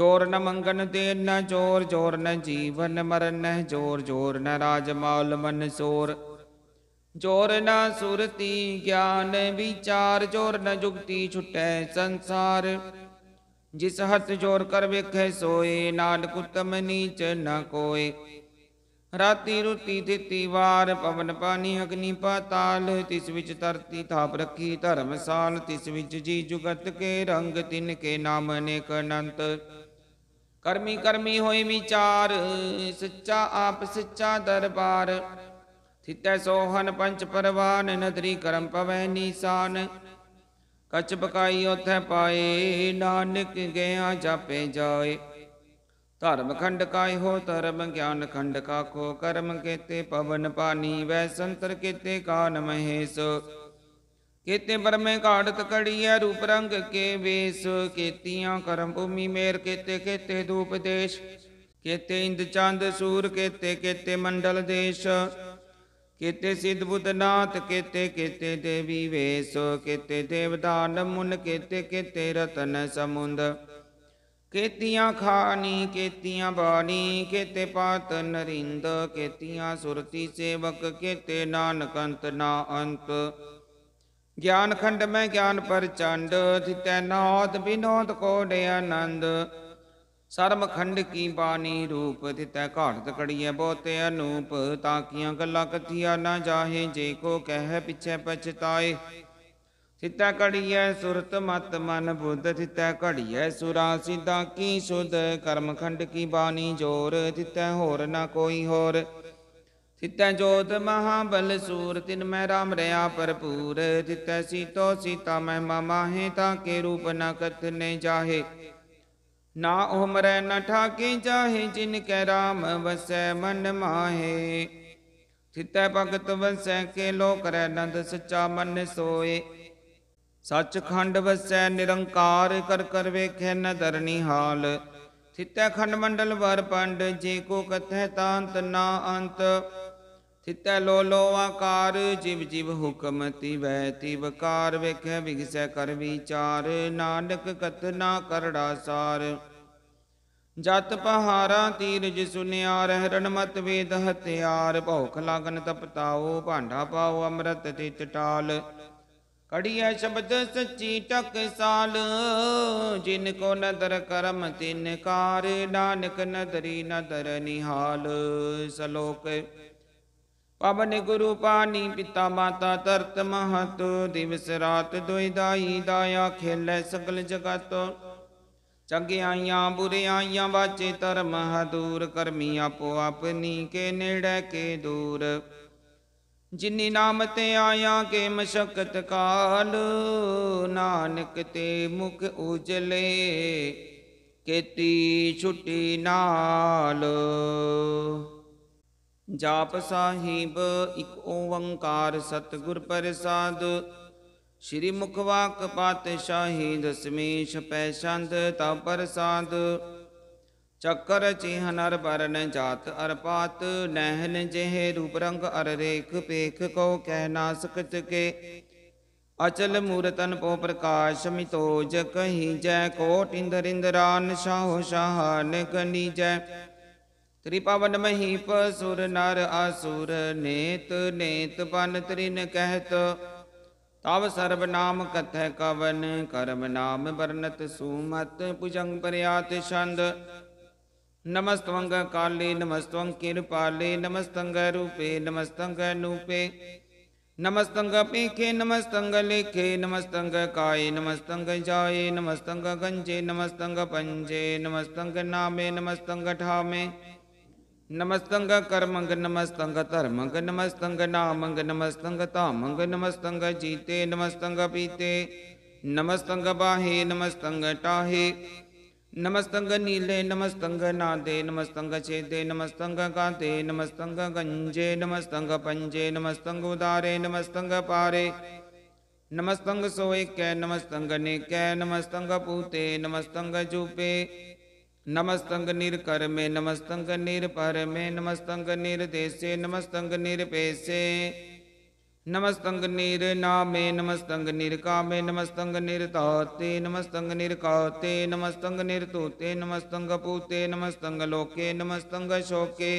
ਜੋਰ ਨ ਮੰਗਨ ਦੇ ਨ ਜੋਰ ਜੋਰ ਨ ਜੀਵਨ ਮਰਨ ਨ ਜੋਰ ਜੋਰ ਨ ਰਾਜ ਮਾਲ ਮਨ ਸੋਰ ਜੋਰ ਨਾ ਸੁਰਤੀ ਗਿਆਨ ਵਿਚਾਰ ਜੋਰ ਨ ਜੁਗਤੀ ਛੁਟੈ ਸੰਸਾਰ ਜਿਸ ਹੱਥ ਜੋਰ ਕਰ ਵੇਖੈ ਸੋਏ ਨਾਨਕ ਉਤਮ ਨੀਚ ਨ ਕੋਏ ਰਾਤੀ ਰੁਤੀ ਦਿੱਤੀ ਵਾਰ ਪਵਨ ਪਾਣੀ ਅਗਨੀ ਪਾਤਾਲ ਤਿਸ ਵਿੱਚ ਤਰਤੀ ਥਾਪ ਰੱਖੀ ਧਰਮਸਾਲ ਤਿਸ ਵਿੱਚ ਜੀ ਜੁਗਤ ਕੇ ਰੰਗ ਤਿਨ ਕੇ ਨਾਮ ਅਨੇਕ ਅਨੰਤ ਕਰਮੀ ਕਰਮੀ ਹੋਏ ਵਿਚਾਰ ਸੱਚਾ ਆਪ ਸੱਚਾ ਦਰਬਾਰ ਥਿਤੈ ਸੋਹਨ ਪੰਚ ਪਰਵਾਨ ਨਦਰੀ ਕਰਮ ਪਵੈ ਨੀਸਾਨ ਕਚ ਬਕਾਈ ਉਥੈ ਪਾਏ ਨਾਨਕ ਗਿਆ ਜਾਪੇ ਜਾਏ ਧਰਮ ਖੰਡ ਕਾਇ ਹੋ ਧਰਮ ਗਿਆਨ ਖੰਡ ਕਾ ਕੋ ਕਰਮ ਕੇਤੇ ਪਵਨ ਪਾਨੀ ਵੈ ਸੰਤਰ ਕੇਤੇ ਕਾਨ ਮਹੇਸ਼ ਕੇਤੇ ਬਰਮੇ ਘਾੜਤ ਕੜੀਐ ਰੂਪ ਰੰਗ ਕੇ ਵੇਸ ਕੀਤੀਆਂ ਕਰਮ ਭੂਮੀ ਮੇਰ ਕੇਤੇ ਕੇਤੇ ਦੂਪ ਦੇਸ਼ ਕੇਤੇ ਇੰਦ ਚੰਦ ਸੂਰ ਕੇਤੇ ਕੇਤੇ ਮੰਡਲ ਦੇਸ਼ ਕੇਤੇ ਸਿਧ ਨਾਥ ਕੇਤੇ ਕੇਤੇ ਦੇਵੀ ਵੇਸ ਕੇਤੇ ਦੇਵਦਾਨ ਮੁਨ ਕੇਤੇ ਕੇਤੇ ਰਤਨ ਸਮੁੰਦ ਕੇਤੀਆਂ ਖਾਨੀ ਕੇਤੀਆਂ ਬਾਣੀ ਕੇਤੇ ਪਾਤ ਨਰਿੰਦ ਕੇਤੀਆਂ ਸੁਰਤੀ ਸੇਵਕ ਕੇਤੇ ਨਾਨਕ ਅੰਤ ਨਾ ਅੰਤ ਗਿਆਨ ਖੰਡ ਮੈਂ ਗਿਆਨ ਪਰਚੰਡ ਥਿਤੈ ਨਾਦ ਬਿਨੋਦ ਕੋਡੇ ਆਨੰਦ ਸਰਮ ਖੰਡ ਕੀ ਬਾਣੀ ਰੂਪ ਦਿੱਤਾ ਘਾਟ ਤਕੜੀਐ ਬਹੁਤੇ ਅਨੂਪ ਤਾਂ ਕੀਆਂ ਗੱਲਾਂ ਕਥੀਆਂ ਨਾ ਜਾਹੇ ਜੇ ਕੋ ਕਹਿ ਪਿਛੇ ਪਛਤਾਏ ਸਿੱਤਾ ਕੜੀਐ ਸੁਰਤ ਮਤ ਮਨ ਬੁੱਧ ਸਿੱਤਾ ਕੜੀਐ ਸੁਰਾ ਸਿੱਧਾ ਕੀ ਸੁਧ ਕਰਮ ਖੰਡ ਕੀ ਬਾਣੀ ਜੋਰ ਸਿੱਤਾ ਹੋਰ ਨਾ ਕੋਈ ਹੋਰ ਸਿੱਤਾ ਜੋਤ ਬਲ ਸੂਰ ਤਿਨ ਮੈਂ ਰਾਮ ਰਿਆ ਭਰਪੂਰ ਸਿੱਤਾ ਸੀਤੋ ਸੀਤਾ ਮਹਿਮਾ ਮਾਹੇ ਤਾਂ ਕੇ ਰੂਪ ਨਾ ਕਥਨੇ ਜਾਹੇ ਨਾ ਉਮਰੈ ਨ ਠਾਕੀ ਚਾਹੇ ਜਿਨ ਕੈ ਰਾਮ ਵਸੈ ਮਨ ਮਾਹੇ ਥਿਤੈ ਭਗਤ ਵਸੈ ਕੇ ਲੋਕ ਰੈ ਨੰਦ ਸਚਾ ਮਨ ਸੋਏ ਸੱਚਖੰਡ ਵਸੈ ਨਿਰੰਕਾਰ ਕਰ ਕਰ ਵੇਖੈ ਨ ਧਰਨੀ ਹਾਲ ਥਿਤੈ ਖੰਡ ਮੰਡਲ ਵਰ ਪੰਡ ਜੀ ਕੋ ਕਥੈ ਤਾਂਤ ਨਾ ਅੰਤ ਲੋ ਲੋ ਆਕਾਰ ਜਿਵ ਜਿਵ ਹੁਕਮ ਤਿਵੈ ਤਿਵ ਵਕਾਰ ਵੇਖੈ ਵਿਗਸੈ ਕਰ ਵਿਚਾਰ ਨਾਨਕ ਕਤ ਨਾ ਕਰੜਾ ਸਾਰ ਜਤ ਪਹਾਰਾ ਤੀਰਜ ਰਣ ਰਣਮਤ ਵੇਦ ਹਤਿਆਰ ਭੌਖ ਲਗਨ ਤਪਤਾਓ ਭਾਂਡਾ ਪਾਓ ਅੰਮ੍ਰਿਤ ਤੇ ਟਾਲ ਕੜੀਐ ਸ਼ਬਦ ਸੱਚੀ ਸਾਲ ਜਿਨ ਕੋ ਨਦਰ ਕਰਮ ਤਿਨ ਕਾਰ ਨਾਨਕ ਨਦਰੀ ਨਦਰ ਨਿਹਾਲ ਸਲੋਕ ਪਵਨ ਗੁਰੂ ਪਾਣੀ ਪਿਤਾ ਮਾਤਾ ਤਰਤ ਮਹਤ ਦਿਵਸ ਰਾਤ ਦੁਇ ਦਾਈ ਦਾਇਆ ਖੇਲੇ ਸਗਲ ਜਗਤ ਚੰਗਿਆਈਆਂ ਬੁਰਿਆਈਆਂ ਬਾਚੇ ਧਰਮ ਹਦੂਰ ਕਰਮੀ ਆਪੋ ਆਪਨੀ ਕੇ ਨੇੜੇ ਕੇ ਦੂਰ ਜਿਨੀ ਨਾਮ ਤੇ ਆਇਆ ਕੇ ਮਸ਼ਕਤ ਕਾਲ ਨਾਨਕ ਤੇ ਮੁਖ ਉਜਲੇ ਕੇਤੀ ਛੁੱਟੀ ਨਾਲ ਜਾਪ ਸਾਹਿਬ ਇਕ ਓੰਕਾਰ ਸਤਿਗੁਰ ਪ੍ਰਸਾਦ ਸ੍ਰੀ ਮੁਖਵਾਕ ਪਾਤਸ਼ਾਹੀ ਦਸਮੇਂ ਛਪੈ ਛੰਦ ਤਾ ਪ੍ਰਸਾਦ ਚੱਕਰ ਚਿਹਨ ਨਰ ਬਰਨ ਜਾਤ ਅਰਪਾਤ ਨਹਿਨ ਜਿਹ ਰੂਪ ਰੰਗ ਅਰ ਰੇਖ ਪੇਖ ਕੋ ਕਹਿ ਨਾ ਸਕਤ ਕੇ ਅਚਲ ਮੂਰਤਨ ਪੋ ਪ੍ਰਕਾਸ਼ ਮਿਤੋਜ ਕਹੀ ਜੈ ਕੋਟ ਇੰਦਰ ਇੰਦਰਾਨ ਸ਼ਾਹੋ ਸ਼ਾਹਨ ਕਨੀ ਜੈ ਤ੍ਰਿਪਵਨ ਮਹੀਪ ਸੁਰ ਨਰ ਆਸੁਰ ਨੇਤ ਨੇਤ ਬਨ ਤ੍ਰਿਨ ਕਹਿਤ ਤਵ ਸਰਬ ਨਾਮ ਕਥੈ ਕਵਨ ਕਰਮ ਨਾਮ ਵਰਨਤ ਸੂਮਤ ਪੁਜੰਗ ਪਰਿਆਤ ਛੰਦ ਨਮਸਤਵੰਗ ਕਾਲੇ ਨਮਸਤਵੰ ਕਿਰਪਾਲੇ ਨਮਸਤੰਗ ਰੂਪੇ ਨਮਸਤੰਗ ਨੂਪੇ ਨਮਸਤੰਗ ਪੀਖੇ ਨਮਸਤੰਗ ਲੇਖੇ ਨਮਸਤੰਗ ਕਾਏ ਨਮਸਤੰਗ ਜਾਏ ਨਮਸਤੰਗ ਗੰਜੇ ਨਮਸਤੰਗ ਪੰਜੇ ਨਮਸਤੰਗ ਨਾਮੇ ਨਮਸਤੰਗ ਠਾਮੇ ਨਮਸਤੰਗ ਕਰਮੰਗ ਨਮਸਤੰਗ ਧਰਮੰਗ ਨਮਸਤੰਗ ਨਾਮੰਗ ਨਮਸਤੰਗ ਧਾਮੰਗ ਨਮਸਤੰਗ ਜੀਤੇ ਨਮਸਤੰਗ ਪੀਤੇ ਨਮਸਤੰਗ ਬਾਹੇ ਨਮਸਤੰਗ ਟਾਹੇ ਨਮਸਤੰਗ ਨੀਲੇ ਨਮਸਤੰਗ ਨਾਦੇ ਨਮਸਤੰਗ ਛੇਦੇ ਨਮਸਤੰਗ ਕਾਂਤੇ ਨਮਸਤੰਗ ਗੰਜੇ ਨਮਸਤੰਗ ਪੰਜੇ ਨਮਸਤੰਗ ਉਦਾਰੇ ਨਮਸਤੰਗ ਪਾਰੇ ਨਮਸਤੰਗ ਸੋਇਕੈ ਨਮਸਤੰਗ ਨੇਕੈ ਨਮਸਤੰਗ ਪੂਤੇ ਨਮਸਤੰਗ ਜੂਪੇ ਨਮਸਤੰਗ ਨਿਰਕਰਮੇ ਨਮਸਤੰਗ ਨਿਰਪਰਮੇ ਨਮਸਤੰਗ ਨਿਰਦੇਸੇ ਨਮਸਤੰਗ ਨਿਰਪੇਸੇ ਨਮਸਤੰਗ ਨਿਰਨਾਮੇ ਨਮਸਤੰਗ ਨਿਰਕਾਮੇ ਨਮਸਤੰਗ ਨਿਰਤਾਤੇ ਨਮਸਤੰਗ ਨਿਰਕਾਤੇ ਨਮਸਤੰਗ ਨਿਰਤੂਤੇ ਨਮਸਤੰਗ ਪੂਤੇ ਨਮਸਤੰਗ ਲੋਕੇ ਨਮਸਤੰਗ ਸ਼ੋਕੇ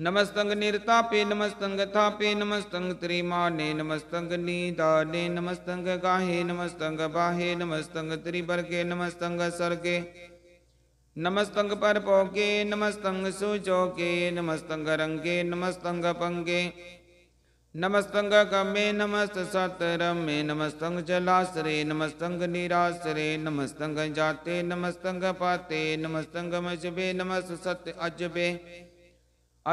ਨਮਸਤੰਗ ਨਿਰਤਾਪੇ ਨਮਸਤੰਗ ਥਾਪੇ ਨਮਸਤੰਗ ਤ੍ਰਿਮਾਨੇ ਨਮਸਤੰਗ ਨੀਦਾਨੇ ਨਮਸਤੰਗ ਗਾਹੇ ਨਮਸਤੰਗ ਬਾਹੇ ਨਮਸਤੰਗ ਤ੍ਰਿਵਰਗੇ ਨਮਸਤੰਗ ਸਰਗੇ नमस्तंग पर पोके नमस्तंग सुचोके नमस्तंग रंगे नमस्तंग पंगे नमस्तंग कमे नमस्त सतरमे नमस्तंग जलाश्रे नमस्तंग निराश्रे नमस्तंग जाते नमस्तंग पाते नमस्तंग मजबे नमस्त सत्य अजबे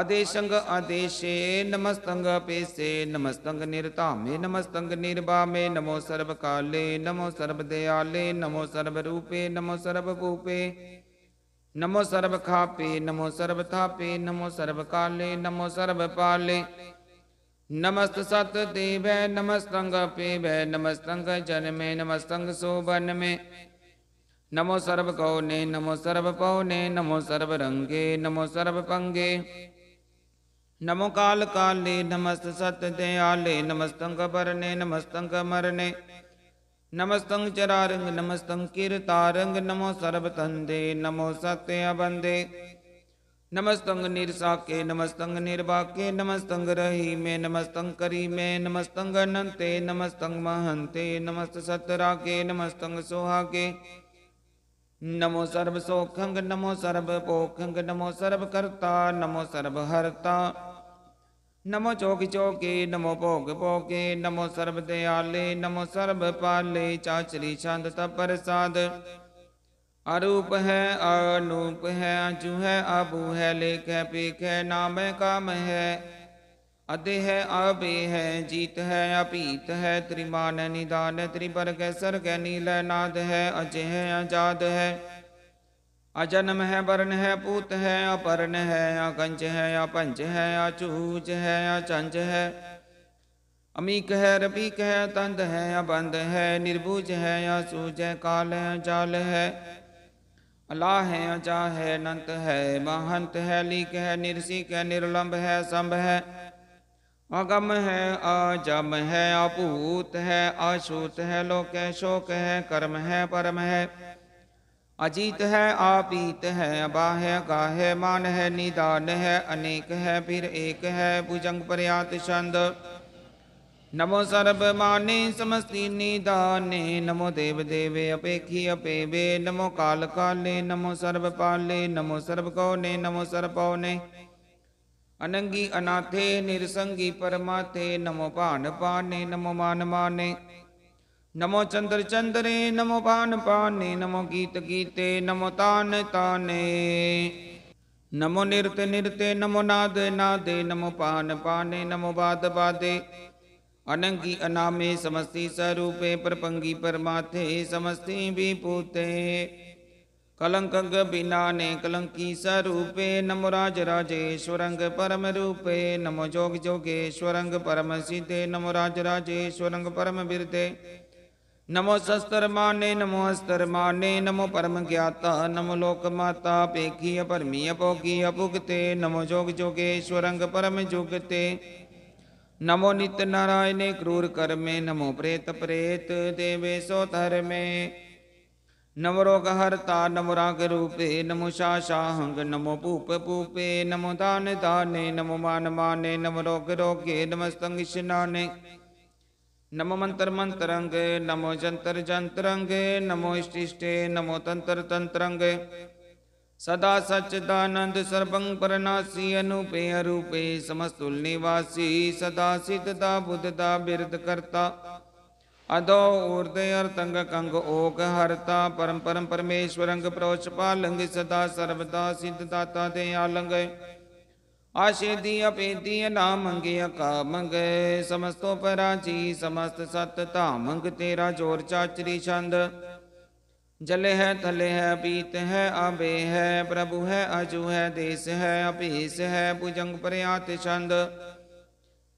आदेशंग आदेशे नमस्तंग पेशे नमस्तंग निरतामे नमस्तंग निर्बामे नमो सर्वकाले नमो सर्वदयाले नमो सर्वरूपे नमो सर्वभूपे ਨਮੋ ਸਰਬ ਖਾਪੇ ਨਮੋ ਸਰਬ ਥਾਪੇ ਨਮੋ ਸਰਬ ਕਾਲੇ ਨਮੋ ਸਰਬ ਪਾਲੇ ਨਮਸਤ ਸਤ ਦੇਵੈ ਨਮਸਤੰਗ ਪੀਵੈ ਨਮਸਤੰਗ ਜਨਮੇ ਨਮਸਤੰਗ ਸੋਬਨਮੇ ਨਮੋ ਸਰਬ ਕਉ ਨੇ ਨਮੋ ਸਰਬ ਪਉ ਨੇ ਨਮੋ ਸਰਬ ਰੰਗੇ ਨਮੋ ਸਰਬ ਪੰਗੇ ਨਮੋ ਕਾਲ ਕਾਲੇ ਨਮਸਤ ਸਤ ਦੇ ਆਲੇ ਨਮਸਤੰਗ ਪਰਨੇ ਨਮਸਤੰਗ ਮਰਨੇ ਨਮਸਤੰ ਚਰਾਰੰਗ ਨਮਸਤੰ ਕੀਰਤਾਰੰਗ ਨਮੋ ਸਰਬ ਤੰਦੇ ਨਮੋ ਸਤਿ ਬੰਦੇ ਨਮਸਤੰ ਨਿਰਸਾਕੇ ਨਮਸਤੰ ਨਿਰਵਾਕੇ ਨਮਸਤੰ ਰਹੀਮੇ ਨਮਸਤੰ ਕਰੀਮੇ ਨਮਸਤੰ ਅਨੰਤੇ ਨਮਸਤੰ ਮਹੰਤੇ ਨਮਸਤ ਸਤਰਾਕੇ ਨਮਸਤੰ ਸੁਹਾਗੇ ਨਮੋ ਸਰਬ ਸੋਖੰਗ ਨਮੋ ਸਰਬ ਪੋਖੰਗ ਨਮੋ ਸਰਬ ਕਰਤਾ ਨਮੋ ਸਰਬ ਹਰਤਾ नमो चौक चौके नमो भोग भोगे नमो सर्व दयाले नमो सर्व पाले चाचरी छंद प्रसाद अरूप है अनूप है अजू है अबू है लेख है पेख है नाम है काम है अदे है अबे है जीत है अपीत है त्रिमान निदान त्रिपर कैसर कै नील नाद है अजय है अजाद है अजन्म है वर्ण है पूत है अपर्ण है अकंच है अपंच है अचूच है अचंच है अमीक है रपीक है तंद है अबंध है निर्भुज है असूज है काल है जाल है अलाह है अजा है नंत है महंत है लीक है निरसिक है निर्लंब है संभ है अगम है अजम है अपूत है अशूत है लोक है शोक है कर्म है परम है ਅਜੀਤ ਹੈ ਆਪੀਤ ਹੈ ਅਬਾਹ ਹੈ ਗਾਹ ਹੈ ਮਾਨ ਹੈ ਨਿਦਾਨ ਹੈ ਅਨੇਕ ਹੈ ਫਿਰ ਏਕ ਹੈ ਭੁਜੰਗ ਪਰਿਆਤ ਛੰਦ ਨਮੋ ਸਰਬ ਮਾਨੇ ਸਮਸਤੀ ਨਿਦਾਨੇ ਨਮੋ ਦੇਵ ਦੇਵੇ ਅਪੇਖੀ ਅਪੇਵੇ ਨਮੋ ਕਾਲ ਕਾਲੇ ਨਮੋ ਸਰਬ ਪਾਲੇ ਨਮੋ ਸਰਬ ਕੋਨੇ ਨਮੋ ਸਰਬ ਪਉਨੇ ਅਨੰਗੀ ਅਨਾਥੇ ਨਿਰਸੰਗੀ ਪਰਮਾਤੇ ਨਮੋ ਭਾਨ ਪਾਨੇ ਨਮੋ ਮਾਨ ਮਾਨੇ नमो चंद्र चंद्रे नमो पान पाने नमो गीत गीते नमो तान ताने नमो नृत्य नृत्य नमो नाद नादे नमो पान पाने नमो बाद बादे अनंगी अनामे समस्ती स्वरूपे परपंगी परमाथे समस्ती विपूते कलंक बिनाने कलंकी स्वरूपे नमो राज राजेश्वरंग परम रूपे नमो जोग जोगेश्वरंग परम सिद्धे नमो राज राजेश्वरंग परम विरते ਨਮੋ ਸਸਤਰ ਮਾਨੇ ਨਮੋ ਅਸਤਰ ਮਾਨੇ ਨਮੋ ਪਰਮ ਗਿਆਤਾ ਨਮੋ ਲੋਕ ਮਾਤਾ ਪੇਖੀ ਅਪਰਮੀ ਅਪੋਕੀ ਅਪੁਗਤੇ ਨਮੋ ਜੋਗ ਜੋਗੇਸ਼ਵਰੰਗ ਪਰਮ ਜੁਗਤੇ ਨਮੋ ਨਿਤ ਨਾਰਾਇਣੇ ਕਰੂਰ ਕਰਮੇ ਨਮੋ ਪ੍ਰੇਤ ਪ੍ਰੇਤ ਦੇਵੇ ਸੋ ਧਰਮੇ ਨਮੋ ਰੋਗ ਹਰਤਾ ਨਮੋ ਰਾਗ ਰੂਪੇ ਨਮੋ ਸ਼ਾ ਸ਼ਾਹੰਗ ਨਮੋ ਭੂਪ ਭੂਪੇ ਨਮੋ ਦਾਨ ਦਾਨੇ ਨਮੋ ਮਾਨ ਮਾਨੇ ਨਮੋ ਰੋਗ ਰੋਗੇ ਨਮਸਤੰਗ ਇਸ਼ਨਾਨੇ ਨਮੋ ਮੰਤਰ ਮੰਤਰੰਗ ਨਮੋ ਜੰਤਰ ਜੰਤਰੰਗ ਨਮੋ ਇਸ਼ਟਿਸ਼ਟੇ ਨਮੋ ਤੰਤਰ ਤੰਤਰੰਗ ਸਦਾ ਸਚਦਾਨੰਦ ਸਰਬੰ ਪਰਨਾਸੀ ਅਨੂਪੇ ਅਰੂਪੇ ਸਮਸਤੁਲ ਨਿਵਾਸੀ ਸਦਾ ਸਿੱਧਦਾ ਬੁੱਧਦਾ ਬਿਰਦ ਕਰਤਾ ਅਦੋ ਊਰਦੇ ਅਰਤੰਗ ਕੰਗ ਓਕ ਹਰਤਾ ਪਰਮ ਪਰਮ ਪਰਮੇਸ਼ਵਰੰਗ ਪ੍ਰੋਚ ਪਾਲੰਗ ਸਦਾ ਸਰਬਦਾ ਸਿੱਧ ਦਾਤਾ ਦੇ ਆਲੰਗ ਆਸ਼ੇ ਦੀ ਅਪੇਤੀ ਨਾ ਮੰਗਿਆ ਕਾ ਮੰਗੇ ਸਮਸਤੋ ਪਰਾਚੀ ਸਮਸਤ ਸਤ ਮੰਗ ਤੇਰਾ ਜੋਰ ਚਾਚਰੀ ਛੰਦ ਜਲੇ ਹੈ ਥਲੇ ਹੈ ਪੀਤ ਹੈ ਆਬੇ ਹੈ ਪ੍ਰਭੂ ਹੈ ਅਜੂ ਹੈ ਦੇਸ ਹੈ ਅਭੀਸ ਹੈ ਪੁਜੰਗ ਪਰਿਆਤ ਛੰਦ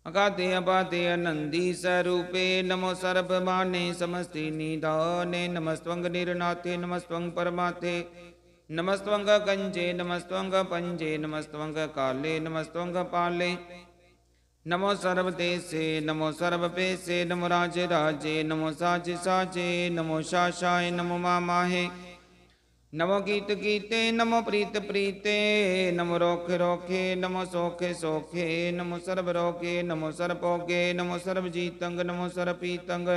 ਅਗਾਦੇ ਅਬਾਦੇ ਅਨੰਦੀ ਸਰੂਪੇ ਨਮੋ ਸਰਬ ਮਾਨੇ ਸਮਸਤੀ ਨੀਦਾਨੇ ਨਮਸਤਵੰਗ ਨਿਰਨਾਥੇ ਨਮਸਤਵੰਗ ਪਰਮਾਤੇ ਨਮਸਤਵੰਗ ਕੰਜੇ ਨਮਸਤਵੰਗ ਪੰਜੇ ਨਮਸਤਵੰਗ ਕਾਲੇ ਨਮਸਤਵੰਗ ਪਾਲੇ ਨਮੋ ਸਰਬ ਦੇਸੇ ਨਮੋ ਸਰਬ ਪੇਸੇ ਨਮੋ ਰਾਜੇ ਰਾਜੇ ਨਮੋ ਸਾਚੇ ਸਾਚੇ ਨਮੋ ਸ਼ਾਸ਼ਾਏ ਨਮੋ ਮਾਮਾਹੇ ਨਮੋ ਗੀਤ ਗੀਤੇ ਨਮੋ ਪ੍ਰੀਤ ਪ੍ਰੀਤੇ ਨਮੋ ਰੋਖੇ ਰੋਖੇ ਨਮੋ ਸੋਖੇ ਸੋਖੇ ਨਮੋ ਸਰਬ ਰੋਗੇ ਨਮੋ ਸਰਬ ਭੋਗੇ ਨਮੋ ਸਰਬ ਜੀਤੰਗ ਨਮੋ ਸਰਬ ਪੀਤੰਗ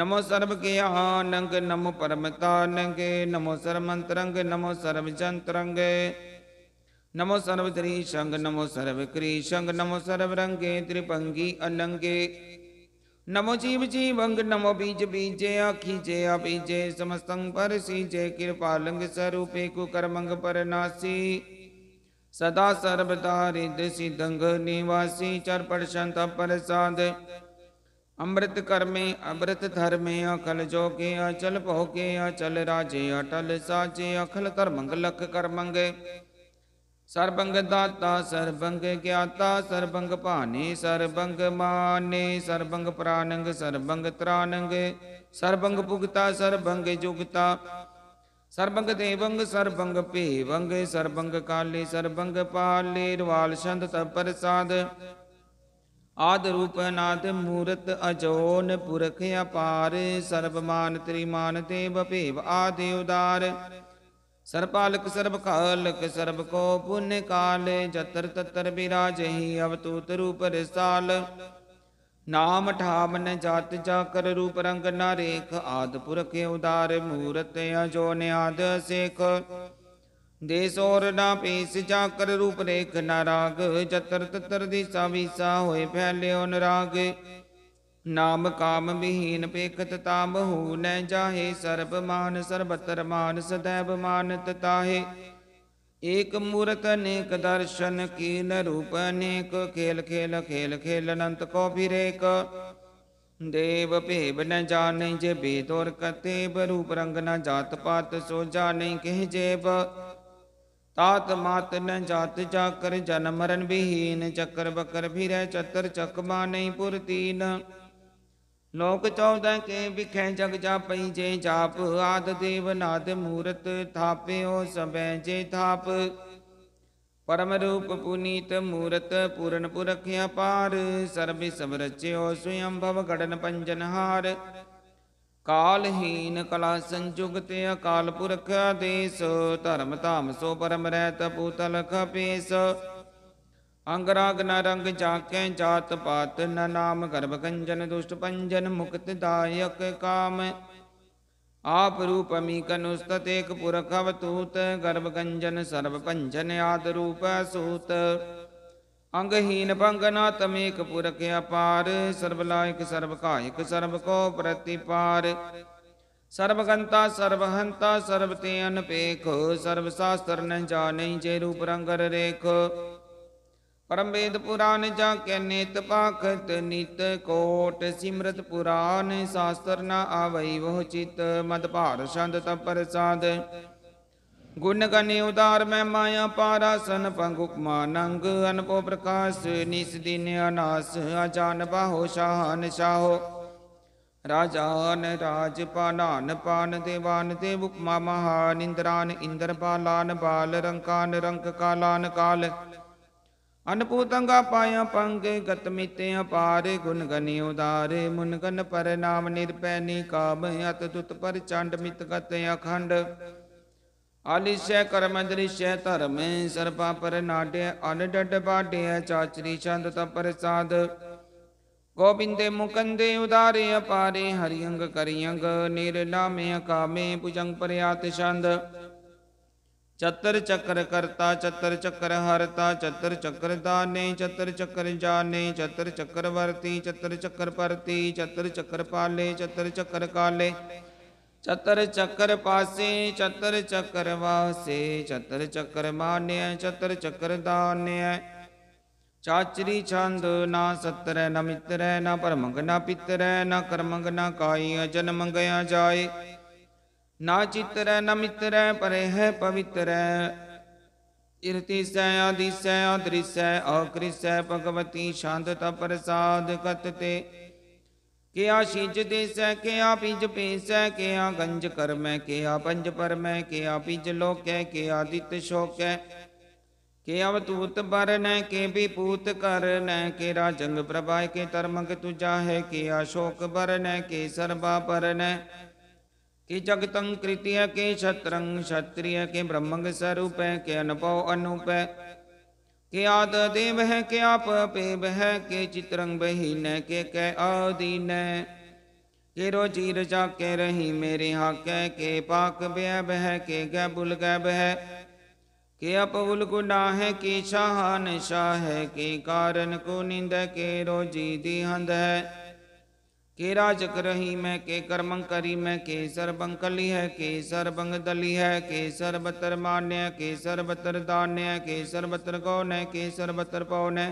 नमो सर्व के ज्ञानंग नमो परमतानंग नमो मंत्रंग नमो सर्व सर्वजंत्रंग नमो सर्व सर्वत्रीशंग नमो सर्व सर्वक्रीशंग नमो सर्व सर्वरंगे त्रिपंगी अनंगे नमो जीव जीवंग नमो बीज बीजे आखी जे अबीजे समस्तंग पर सीजे कृपालंग स्वरूपे कुकर्मंग पर नासी सदा सर्वदा रिद्ध सिद्धंग निवासी चरपट संत परसाद ਅੰਮ੍ਰਿਤ ਕਰਮੇ ਅੰਮ੍ਰਿਤ ਧਰਮੇ ਅਕਲ ਜੋਗੇ ਅਚਲ ਭੋਗੇ ਅਚਲ ਰਾਜੇ ਅਟਲ ਸਾਜੇ ਅਖਲ ਕਰਮੰਗ ਲਖ ਕਰਮੰਗੇ ਸਰਬੰਗ ਦਾਤਾ ਸਰਬੰਗ ਗਿਆਤਾ ਸਰਬੰਗ ਭਾਨੀ ਸਰਬੰਗ ਮਾਨੇ ਸਰਬੰਗ ਪ੍ਰਾਨੰਗ ਸਰਬੰਗ ਤਰਾਨੰਗ ਸਰਬੰਗ ਭੁਗਤਾ ਸਰਬੰਗ ਜੁਗਤਾ ਸਰਬੰਗ ਦੇਵੰਗ ਸਰਬੰਗ ਭੇਵੰਗ ਸਰਬੰਗ ਕਾਲੇ ਸਰਬੰਗ ਪਾਲੇ ਰਵਾਲ ਸੰਤ ਤਪ ਪ੍ਰਸਾਦ ਆਦ ਰੂਪ ਅਨਾਦ ਮੂਰਤ ਅਜੋਨ ਪੁਰਖ ਅਪਾਰ ਸਰਬਮਾਨ ਤ੍ਰਿਮਾਨ ਤੇ ਬਭੇਵ ਆਦਿ ਉਦਾਰ ਸਰਪਾਲਕ ਸਰਬ ਕਾਲਕ ਸਰਬ ਕੋ ਪੁੰਨ ਕਾਲ ਜਤਰ ਤਤਰ ਬਿਰਾਜਹੀ ਅਵਤੂਤ ਰੂਪ ਰਸਾਲ ਨਾਮ ਠਾਵਨ ਜਤ ਜਾ ਕਰ ਰੂਪ ਰੰਗ ਨਾ ਰੇਖ ਆਦ ਪੁਰਖ ਉਦਾਰ ਮੂਰਤ ਅਜੋਨ ਆਦ ਸੇਖ देश और पीस सिचाकर रूप रेख नाग चतर तत्र दिशा विशा हो फैले अनुराग नाम काम विहीन पेखत ताम हो न जाहे सर्व मान सर्वतर मान सदैव मान तताहे एक मूर्त अनेक दर्शन की न रूप अनेक खेल खेल खेल खेल अनंत को फिरेक देव भेब न जाने जे बेदोर और कतेब रूप रंग न जात पात सो जाने कह जेब तात मात न जात जाकर जन मरण विहीन चक्कर बकर फिरै चतर चकमा ਨਹੀਂ ਪੁਰਤੀਨ ਲੋਕ ਚੌਦਾਂ ਕੇ ਵਿਖੇ ਜਗ ਜਾ ਪਈ ਜੇ ਜਾਪ ਆਦ ਦੇਵ ਨਾਦ ਮੂਰਤ ਥਾਪਿਓ ਸਭੈ ਜੇ ਥਾਪ ਪਰਮ ਰੂਪ ਪੁਨੀਤ ਮੂਰਤ ਪੂਰਨ ਪੁਰਖਿਆ ਪਾਰ ਸਰਬਿ ਸਭ ਰਚਿਓ ਸੁਯੰ ਭਵ ਗੜਨ ਪੰਜਨ ਹਾਰ ਕਾਲਹੀਨ ਕਲਾ ਸੰਜੁਗਤ ਅਕਾਲ ਪੁਰਖ ਆਦੇਸ ਧਰਮ ਧਾਮ ਸੋ ਪਰਮ ਰਹਿਤ ਪੂਤਲ ਖਪੇਸ ਅੰਗ ਰਾਗ ਨ ਰੰਗ ਜਾਕੇ ਜਾਤ ਪਾਤ ਨ ਨਾਮ ਗਰਭ ਕੰਜਨ ਦੁਸ਼ਟ ਪੰਜਨ ਮੁਕਤ ਦਾਇਕ ਕਾਮ ਆਪ ਰੂਪ ਮੀ ਕਨੁਸਤ ਤੇਕ ਪੁਰਖ ਅਵਤੂਤ ਗਰਭ ਕੰਜਨ ਸਰਬ ਪੰਜਨ ਆਦ ਰੂਪ ਸੂਤ ਅੰਗਹੀਨ ਭੰਗਨਾ ਤਮੇਕ ਪੁਰਖ ਅਪਾਰ ਸਰਬ ਲਾਇਕ ਸਰਬ ਕਾਇਕ ਸਰਬ ਕੋ ਪ੍ਰਤੀਪਾਰ ਸਰਬ ਗੰਤਾ ਸਰਬ ਹੰਤਾ ਸਰਬ ਤੇ ਅਨਪੇਖ ਸਰਬ ਸਾਸਤਰ ਨ ਜਾਣੈ ਜੇ ਰੂਪ ਰੰਗਰ ਰੇਖ ਪਰਮ ਵੇਦ ਪੁਰਾਨ ਜਾਂ ਕੈ ਨਿਤ ਪਾਖਤ ਨਿਤ ਕੋਟ ਸਿਮਰਤ ਪੁਰਾਨ ਸਾਸਤਰ ਨ ਆਵਈ ਵੋ ਚਿਤ ਮਦ ਭਾਰ ਸੰਦ ਤਪ ਪ੍ਰਸਾਦ ਗੁਣ ਗਨੇ ਉਦਾਰ ਮੈਂ ਮਾਇਆ ਪਾਰਾਸਨ ਪੰਗੁਕ ਮਾਨੰਗ ਅਨਪੋ ਪ੍ਰਕਾਸ਼ ਨਿਸ ਦਿਨ ਅਨਾਸ ਅਜਾਨ ਬਾਹੋ ਸ਼ਾਹਨ ਸ਼ਾਹੋ ਰਾਜਾਨ ਰਾਜ ਪਾਨਾਨ ਪਾਨ ਦੇਵਾਨ ਤੇ ਬੁਕਮਾ ਮਹਾਨ ਇੰਦਰਾਨ ਇੰਦਰ ਪਾਲਾਨ ਬਾਲ ਰੰਕਾਨ ਰੰਕ ਕਾਲਾਨ ਕਾਲ ਅਨਪੂਤੰਗਾ ਪਾਇਆ ਪੰਗ ਗਤਮਿਤੇ ਅਪਾਰ ਗੁਣ ਗਨਿ ਉਦਾਰੇ ਮੁਨ ਗਨ ਪਰ ਨਾਮ ਨਿਰਪੈ ਨਿਕਾਮ ਅਤ ਤੁਤ ਪਰ ਚੰਡ ਮਿਤ ਗਤ ਅਖੰਡ ਆਲਿਸ਼ੈ ਕਰਮ ਦ੍ਰਿਸ਼ੈ ਧਰਮ ਸਰਪਾ ਪਰ ਨਾਟਿਆ ਅਨਡਟ ਬਾਟਿਆ ਚਾਚਰੀ ਚੰਦ ਤਪਰ ਸਾਧ ਗੋਬਿੰਦੇ ਮੁਕੰਦੇ ਉਦਾਰੇ ਅਪਾਰੇ ਹਰਿ ਅੰਗ ਕਰਿ ਅੰਗ ਨਿਰਲਾਮੇ ਅਕਾਮੇ ਪੁਜੰਗ ਪਰਿਆਤ ਛੰਦ ਚਤਰ ਚੱਕਰ ਕਰਤਾ ਚਤਰ ਚੱਕਰ ਹਰਤਾ ਚਤਰ ਚੱਕਰ ਦਾਨੇ ਚਤਰ ਚੱਕਰ ਜਾਣੇ ਚਤਰ ਚੱਕਰ ਵਰਤੀ ਚਤਰ ਚੱਕਰ ਪਰਤੀ ਚਤਰ ਚੱਕਰ ਪਾਲੇ ਚਤਰ ਚੱਕਰ ਕਾਲੇ ਚਤਰ ਚੱਕਰ ਪਾਸੇ ਚਤਰ ਚੱਕਰ ਵਾਸੇ ਚਤਰ ਚੱਕਰ ਮਾਨਿਆ ਚਤਰ ਚੱਕਰ ਦਾਨਿਆ ਚਾਚਰੀ ਛੰਦ ਨਾ ਸਤਰੈ ਨਾ ਮਿਤਰੈ ਨਾ ਪਰਮੰਗ ਨਾ ਪਿਤਰੈ ਨਾ ਕਰਮੰਗ ਨਾ ਕਾਈ ਅਜਨ ਮੰਗਿਆ ਜਾਏ ਨਾ ਚਿਤਰੈ ਨਾ ਮਿਤਰੈ ਪਰੇ ਹੈ ਪਵਿੱਤਰੈ ਇਰਤੀ ਸੈ ਆਦਿ ਸੈ ਆਦ੍ਰਿਸੈ ਅਕ੍ਰਿਸੈ ਭਗਵਤੀ ਸ਼ਾਂਤ ਤਪ ਪ੍ਰਸਾਦ ਕਤਤੇ क्या सिंच देस क्या पिज है क्या गंज कर्म क्या पंज परम क्या पिज लोक क्या दित शोक के अवतूत न के विपूत न के राजंग प्रभा के तरमग तुजा है के अशोक न के सर्वा न के जगतंग कृतिय के शत्रंग क्षत्रिय के ब्रह्मंग स्वरूप के अनुभव अनुप ਕਿਆਦ ਦੇਵ ਹੈ ਕਿਆਪ ਪੇਬ ਹੈ ਕੇ ਚਿਤਰੰਗ ਬਹੀਨੈ ਕੇ ਕੈ ਆਦੀਨੈ ਕੇ ਰੋਜੀ ਰਜਾ ਕੇ ਰਹੀ ਮੇਰੇ ਹਾਕੈ ਕੇ ਪਾਕ ਬਿਆਬ ਹੈ ਕੇ ਗੈ ਬੁਲ ਗੈਬ ਹੈ ਕੇ ਅਪਉਲ ਗੁਨਾ ਹੈ ਕੀ ਸ਼ਾਹਨ ਸ਼ਾਹ ਹੈ ਕੇ ਕਾਰਨ ਕੋ ਨਿੰਦ ਕੇ ਰੋਜੀ ਦੀ ਹੰਦ ਹੈ के राज करही मैं के कर्मं करी मैं के सर्वं है के सर्वंग दली है के सर्वतर मान्य के सर्वतर दान्य के सर्वतर गौन है के सर्वतर पौन है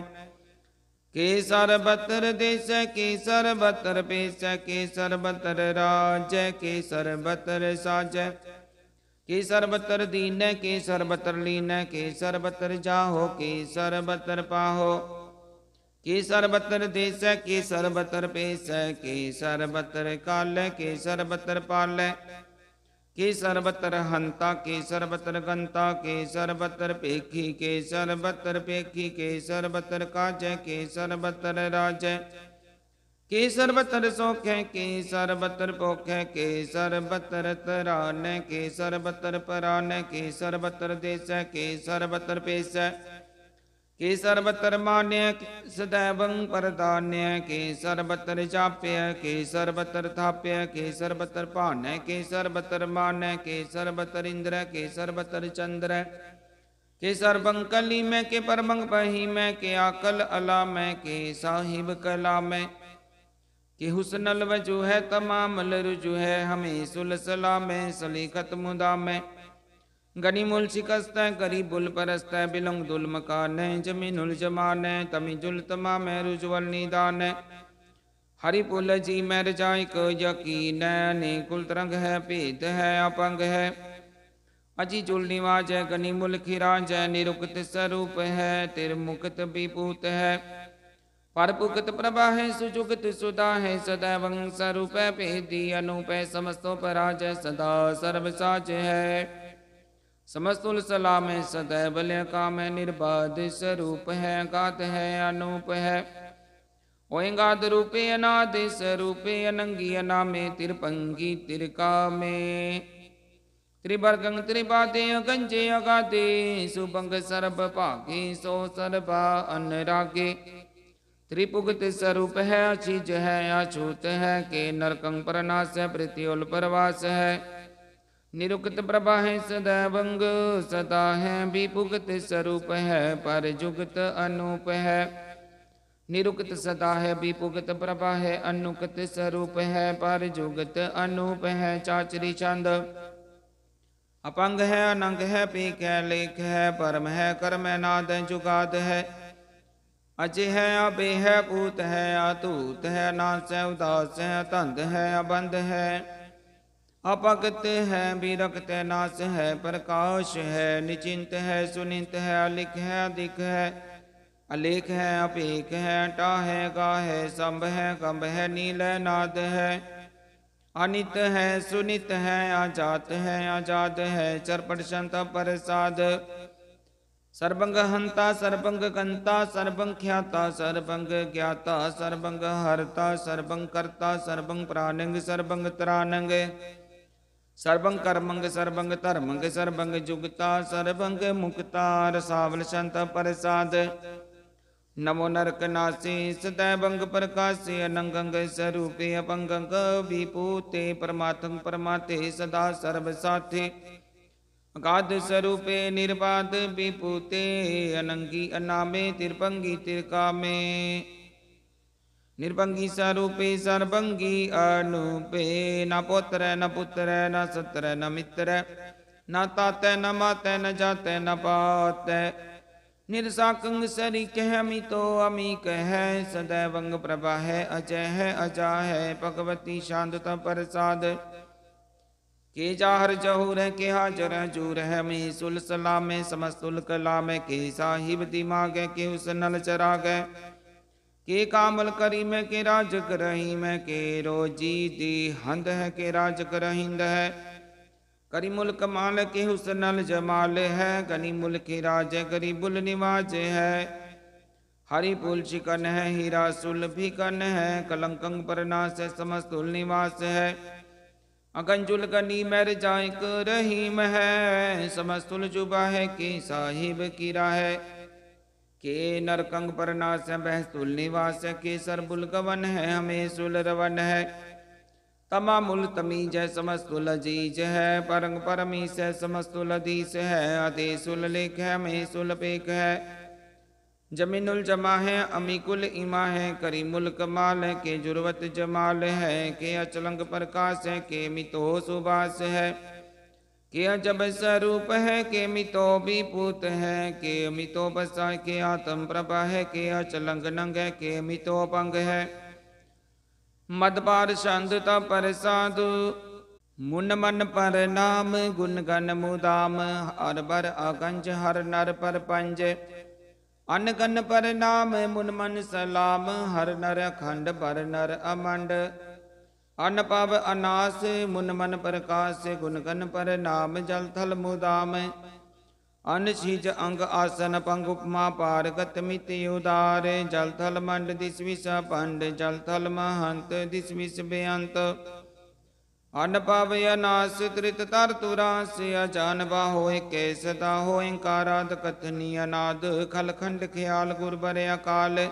के सर्वतर देश के सर्वतर पेश के सर्वतर राज के सर्वतर साज के सर्वतर दीन के सर्वतर लीन के सर्वतर जाहो के सर्वतर पाहो के सर्वत्र देश के सर्वत्र पेश के सर्वत्र काल के सर्वत्र पाल के सर्वत्र हंता के सर्वत्र गंता के सर्वत्र पेखी के सर्वत्र पेखी के सर्वत्र काज के सर्वत्र राज के सर्वत्र सौख के सर्वत्र पोख के सर्वत्र तरान के सर्वत्र परान के सर्वत्र देश के सर्वत्र पेश के सर्वत्र मान्य सदैव परदान्य के सर्वत्र चाप्य के सर्वत्र थाप्य के सर्वत्र पान्य के सर्वत्र मान्य के सर्वत्र इंद्र के सर्वत्र चंद्र के सर्वंग कली में के परमंग पही में के आकल अला में के साहिब कला में के हुसनल वजू है तमाम लरुजू है हमें सुलसला में सलीकत मुदा में मूल शिकस्त करी बुल परस्त बिलंग दुल मकान जमी नुल जमान तमी जुल तमा रुजवल निदान हरि पुल जी मैर जायक यकीन कुल तरंग है भेद है अपंग है अजी अजीजुल निवाज है मूल खिरा जय निरुक्त स्वरूप है तिर मुक्त विभूत है पर पुकत प्रभा है सुजुगत सुधा है सदैव स्वरूप भेदी अनुप समस्तों पराजय सदा सर्वसाज है समस्तुल सलाम सदैव का है निर्बाध स्वरूप है गात है अनूप है ओंगाद रूपे अनाद स्वरूपे अनंगी अनामे तिरपंगी में त्रिवर्गं त्रिपाते अगंजे अगाते सुभंग सर्व भागे सो सर्वा अनरागे त्रिपुगत स्वरूप है अचिज है अछूत है के नरकंग परनाश प्रतिल परवास है ਨਿਰੁਕਤ ਪ੍ਰਭਾ ਹੈ ਸਦਾ ਬੰਗ ਸਦਾ ਹੈ ਵਿਭੁਗਤ ਸਰੂਪ ਹੈ ਪਰ ਜੁਗਤ ਅਨੂਪ ਹੈ ਨਿਰੁਕਤ ਸਦਾ ਹੈ ਵਿਭੁਗਤ ਪ੍ਰਭਾ ਹੈ ਅਨੁਕਤ ਸਰੂਪ ਹੈ ਪਰ ਜੁਗਤ ਅਨੂਪ ਹੈ ਚਾਚਰੀ ਚੰਦ ਅਪੰਗ ਹੈ ਅਨੰਗ ਹੈ ਪੀਕ ਹੈ ਲੇਖ ਹੈ ਪਰਮ ਹੈ ਕਰਮ ਹੈ ਨਾਦ ਹੈ ਜੁਗਾਦ ਹੈ ਅਜ ਹੈ ਅਬੇ ਹੈ ਭੂਤ ਹੈ ਆਤੂਤ ਹੈ ਨਾਸ ਹੈ ਉਦਾਸ ਹੈ ਤੰਦ ਹੈ ਅਬੰਧ ਹੈ अपगत है विरक्त नाश है प्रकाश है निचिंत है सुनिंत है अलिख है अधिक है अलेख है अपेख है टा है गा है संभ है कंभ है नील है नाद है अनित है सुनित है आजात है आजाद है चरपट संत प्रसाद सर्वंग हंता सर्वंग कंता सर्वंग ख्याता सर्वंग ज्ञाता सर्वंग हरता सर्वंग कर्ता सर्वंग प्राणंग सर्वंग त्राणंग ਸਰਬੰਗ ਕਰਮੰਗ ਸਰਬੰਗ ਧਰਮੰਗ ਸਰਬੰਗ ਜੁਗਤਾ ਸਰਬੰਗ ਮੁਕਤਾ ਰਸਾਵਲ ਸੰਤ ਪ੍ਰਸਾਦ ਨਮੋ ਨਰਕ ਨਾਸੀ ਸਦੈ ਬੰਗ ਪ੍ਰਕਾਸੀ ਅਨੰਗੰਗ ਸਰੂਪੇ ਅਪੰਗੰਗ ਵਿਪੂਤੇ ਪਰਮਾਤਮ ਪਰਮਾਤੇ ਸਦਾ ਸਰਬ ਸਾਥੇ ਅਗਾਧ ਸਰੂਪੇ ਨਿਰਵਾਦ ਵਿਪੂਤੇ ਅਨੰਗੀ ਅਨਾਮੇ ਤਿਰਪੰਗੀ ਤਿਰਕਾਮੇ निर्भंगी स्वरूपे सर्वंगी अनुपे न पोत्र न पुत्र न सत्र न मित्र न तात न मात न जाते न पाते निरसाकंग सरी कह अमितो अमिक है सदैवंग प्रभा है अजय है अजा है भगवती शांतता प्रसाद के जाहर जहूर है के हाजर जूर है मे सुल सलामे समस्तुल कलाम के साहिब दिमाग के उस नल चरा है के कामल करी में के राज करही में के रोजी दी हंद है के राज करहिंद है करी मुल्क माल के हुसनल जमाल है गनी मुल्क राज करी बुल निवाज है हरि पुल चिकन है हीरा सुल भी कन है कलंक पर नास है समस्त उल निवास है अगंजुल गनी मैर जायक रहीम है समस्तुल जुबा है के साहिब किरा है के नरकंग परनाश बहसूल निवास के सरबुल गवन है हमें सुल रवन है मूल तमीज है समस्तुल अजीज है परंग परमीस है समस्तुल अधीस है सुल लेख है हमें सुल पेख है जमीनुल जमा है अमिकुल इमा है करी मुल कमाल है के जुर्वत जमाल है के अचलंग प्रकाश है के मितो सुबास है ਕਿ ਅਜਬ ਸਰੂਪ ਹੈ ਕਿ ਮਿਤੋ ਵਿਪੂਤ ਹੈ ਕਿ ਮਿਤੋ ਬਸਾਇ ਕਿ ਆਤਮ ਪ੍ਰਭਾ ਹੈ ਕਿ ਅਚਲੰਗ ਨੰਗ ਹੈ ਕਿ ਮਿਤੋ ਪੰਗ ਹੈ ਮਦਪਾਰ ਸੰਧ ਤਾ ਪ੍ਰਸਾਦ ਮੁਨ ਮਨ ਪਰ ਨਾਮ ਗੁਣ ਗਨ ਮੁਦਾਮ ਹਰ ਬਰ ਅਗੰਜ ਹਰ ਨਰ ਪਰ ਪੰਜ ਅਨ ਗਨ ਪਰ ਨਾਮ ਮੁਨ ਮਨ ਸਲਾਮ ਹਰ ਨਰ ਅਖੰਡ ਪਰ ਨਰ ਅਮੰਡ ਅਨ ਪਵ ਅਨਾਸ ਮਨ ਮਨ ਪ੍ਰਕਾਸ਼ ਗੁਣ ਗਨ ਪਰ ਨਾਮ ਜਲ ਥਲ ਮੁਦਾਮ ਅਨ ਸੀਜ ਅੰਗ ਆਸਨ ਪੰਗ ਉਪਮਾ ਪਾਰਗਤ ਮਿਤਿ ਉਦਾਰ ਜਲ ਥਲ ਮੰਡ ਦਿਸਵਿਸ ਪੰਡ ਜਲ ਥਲ ਮਹੰਤ ਵਿਸ ਬੇਅੰਤ ਅਨ ਪਵ ਅਨਾਸ ਤ੍ਰਿਤ ਤਰ ਤੁਰਾਸ ਅਜਾਨ ਬਾ ਹੋਇ ਕੈਸ ਸਦਾ ਹੋਇ ਕਾਰਾਦ ਕਤਨੀ ਅਨਾਦ ਖਲਖੰਡ ਖਿਆਲ ਗੁਰ ਬਰੇ ਅਕਾਲ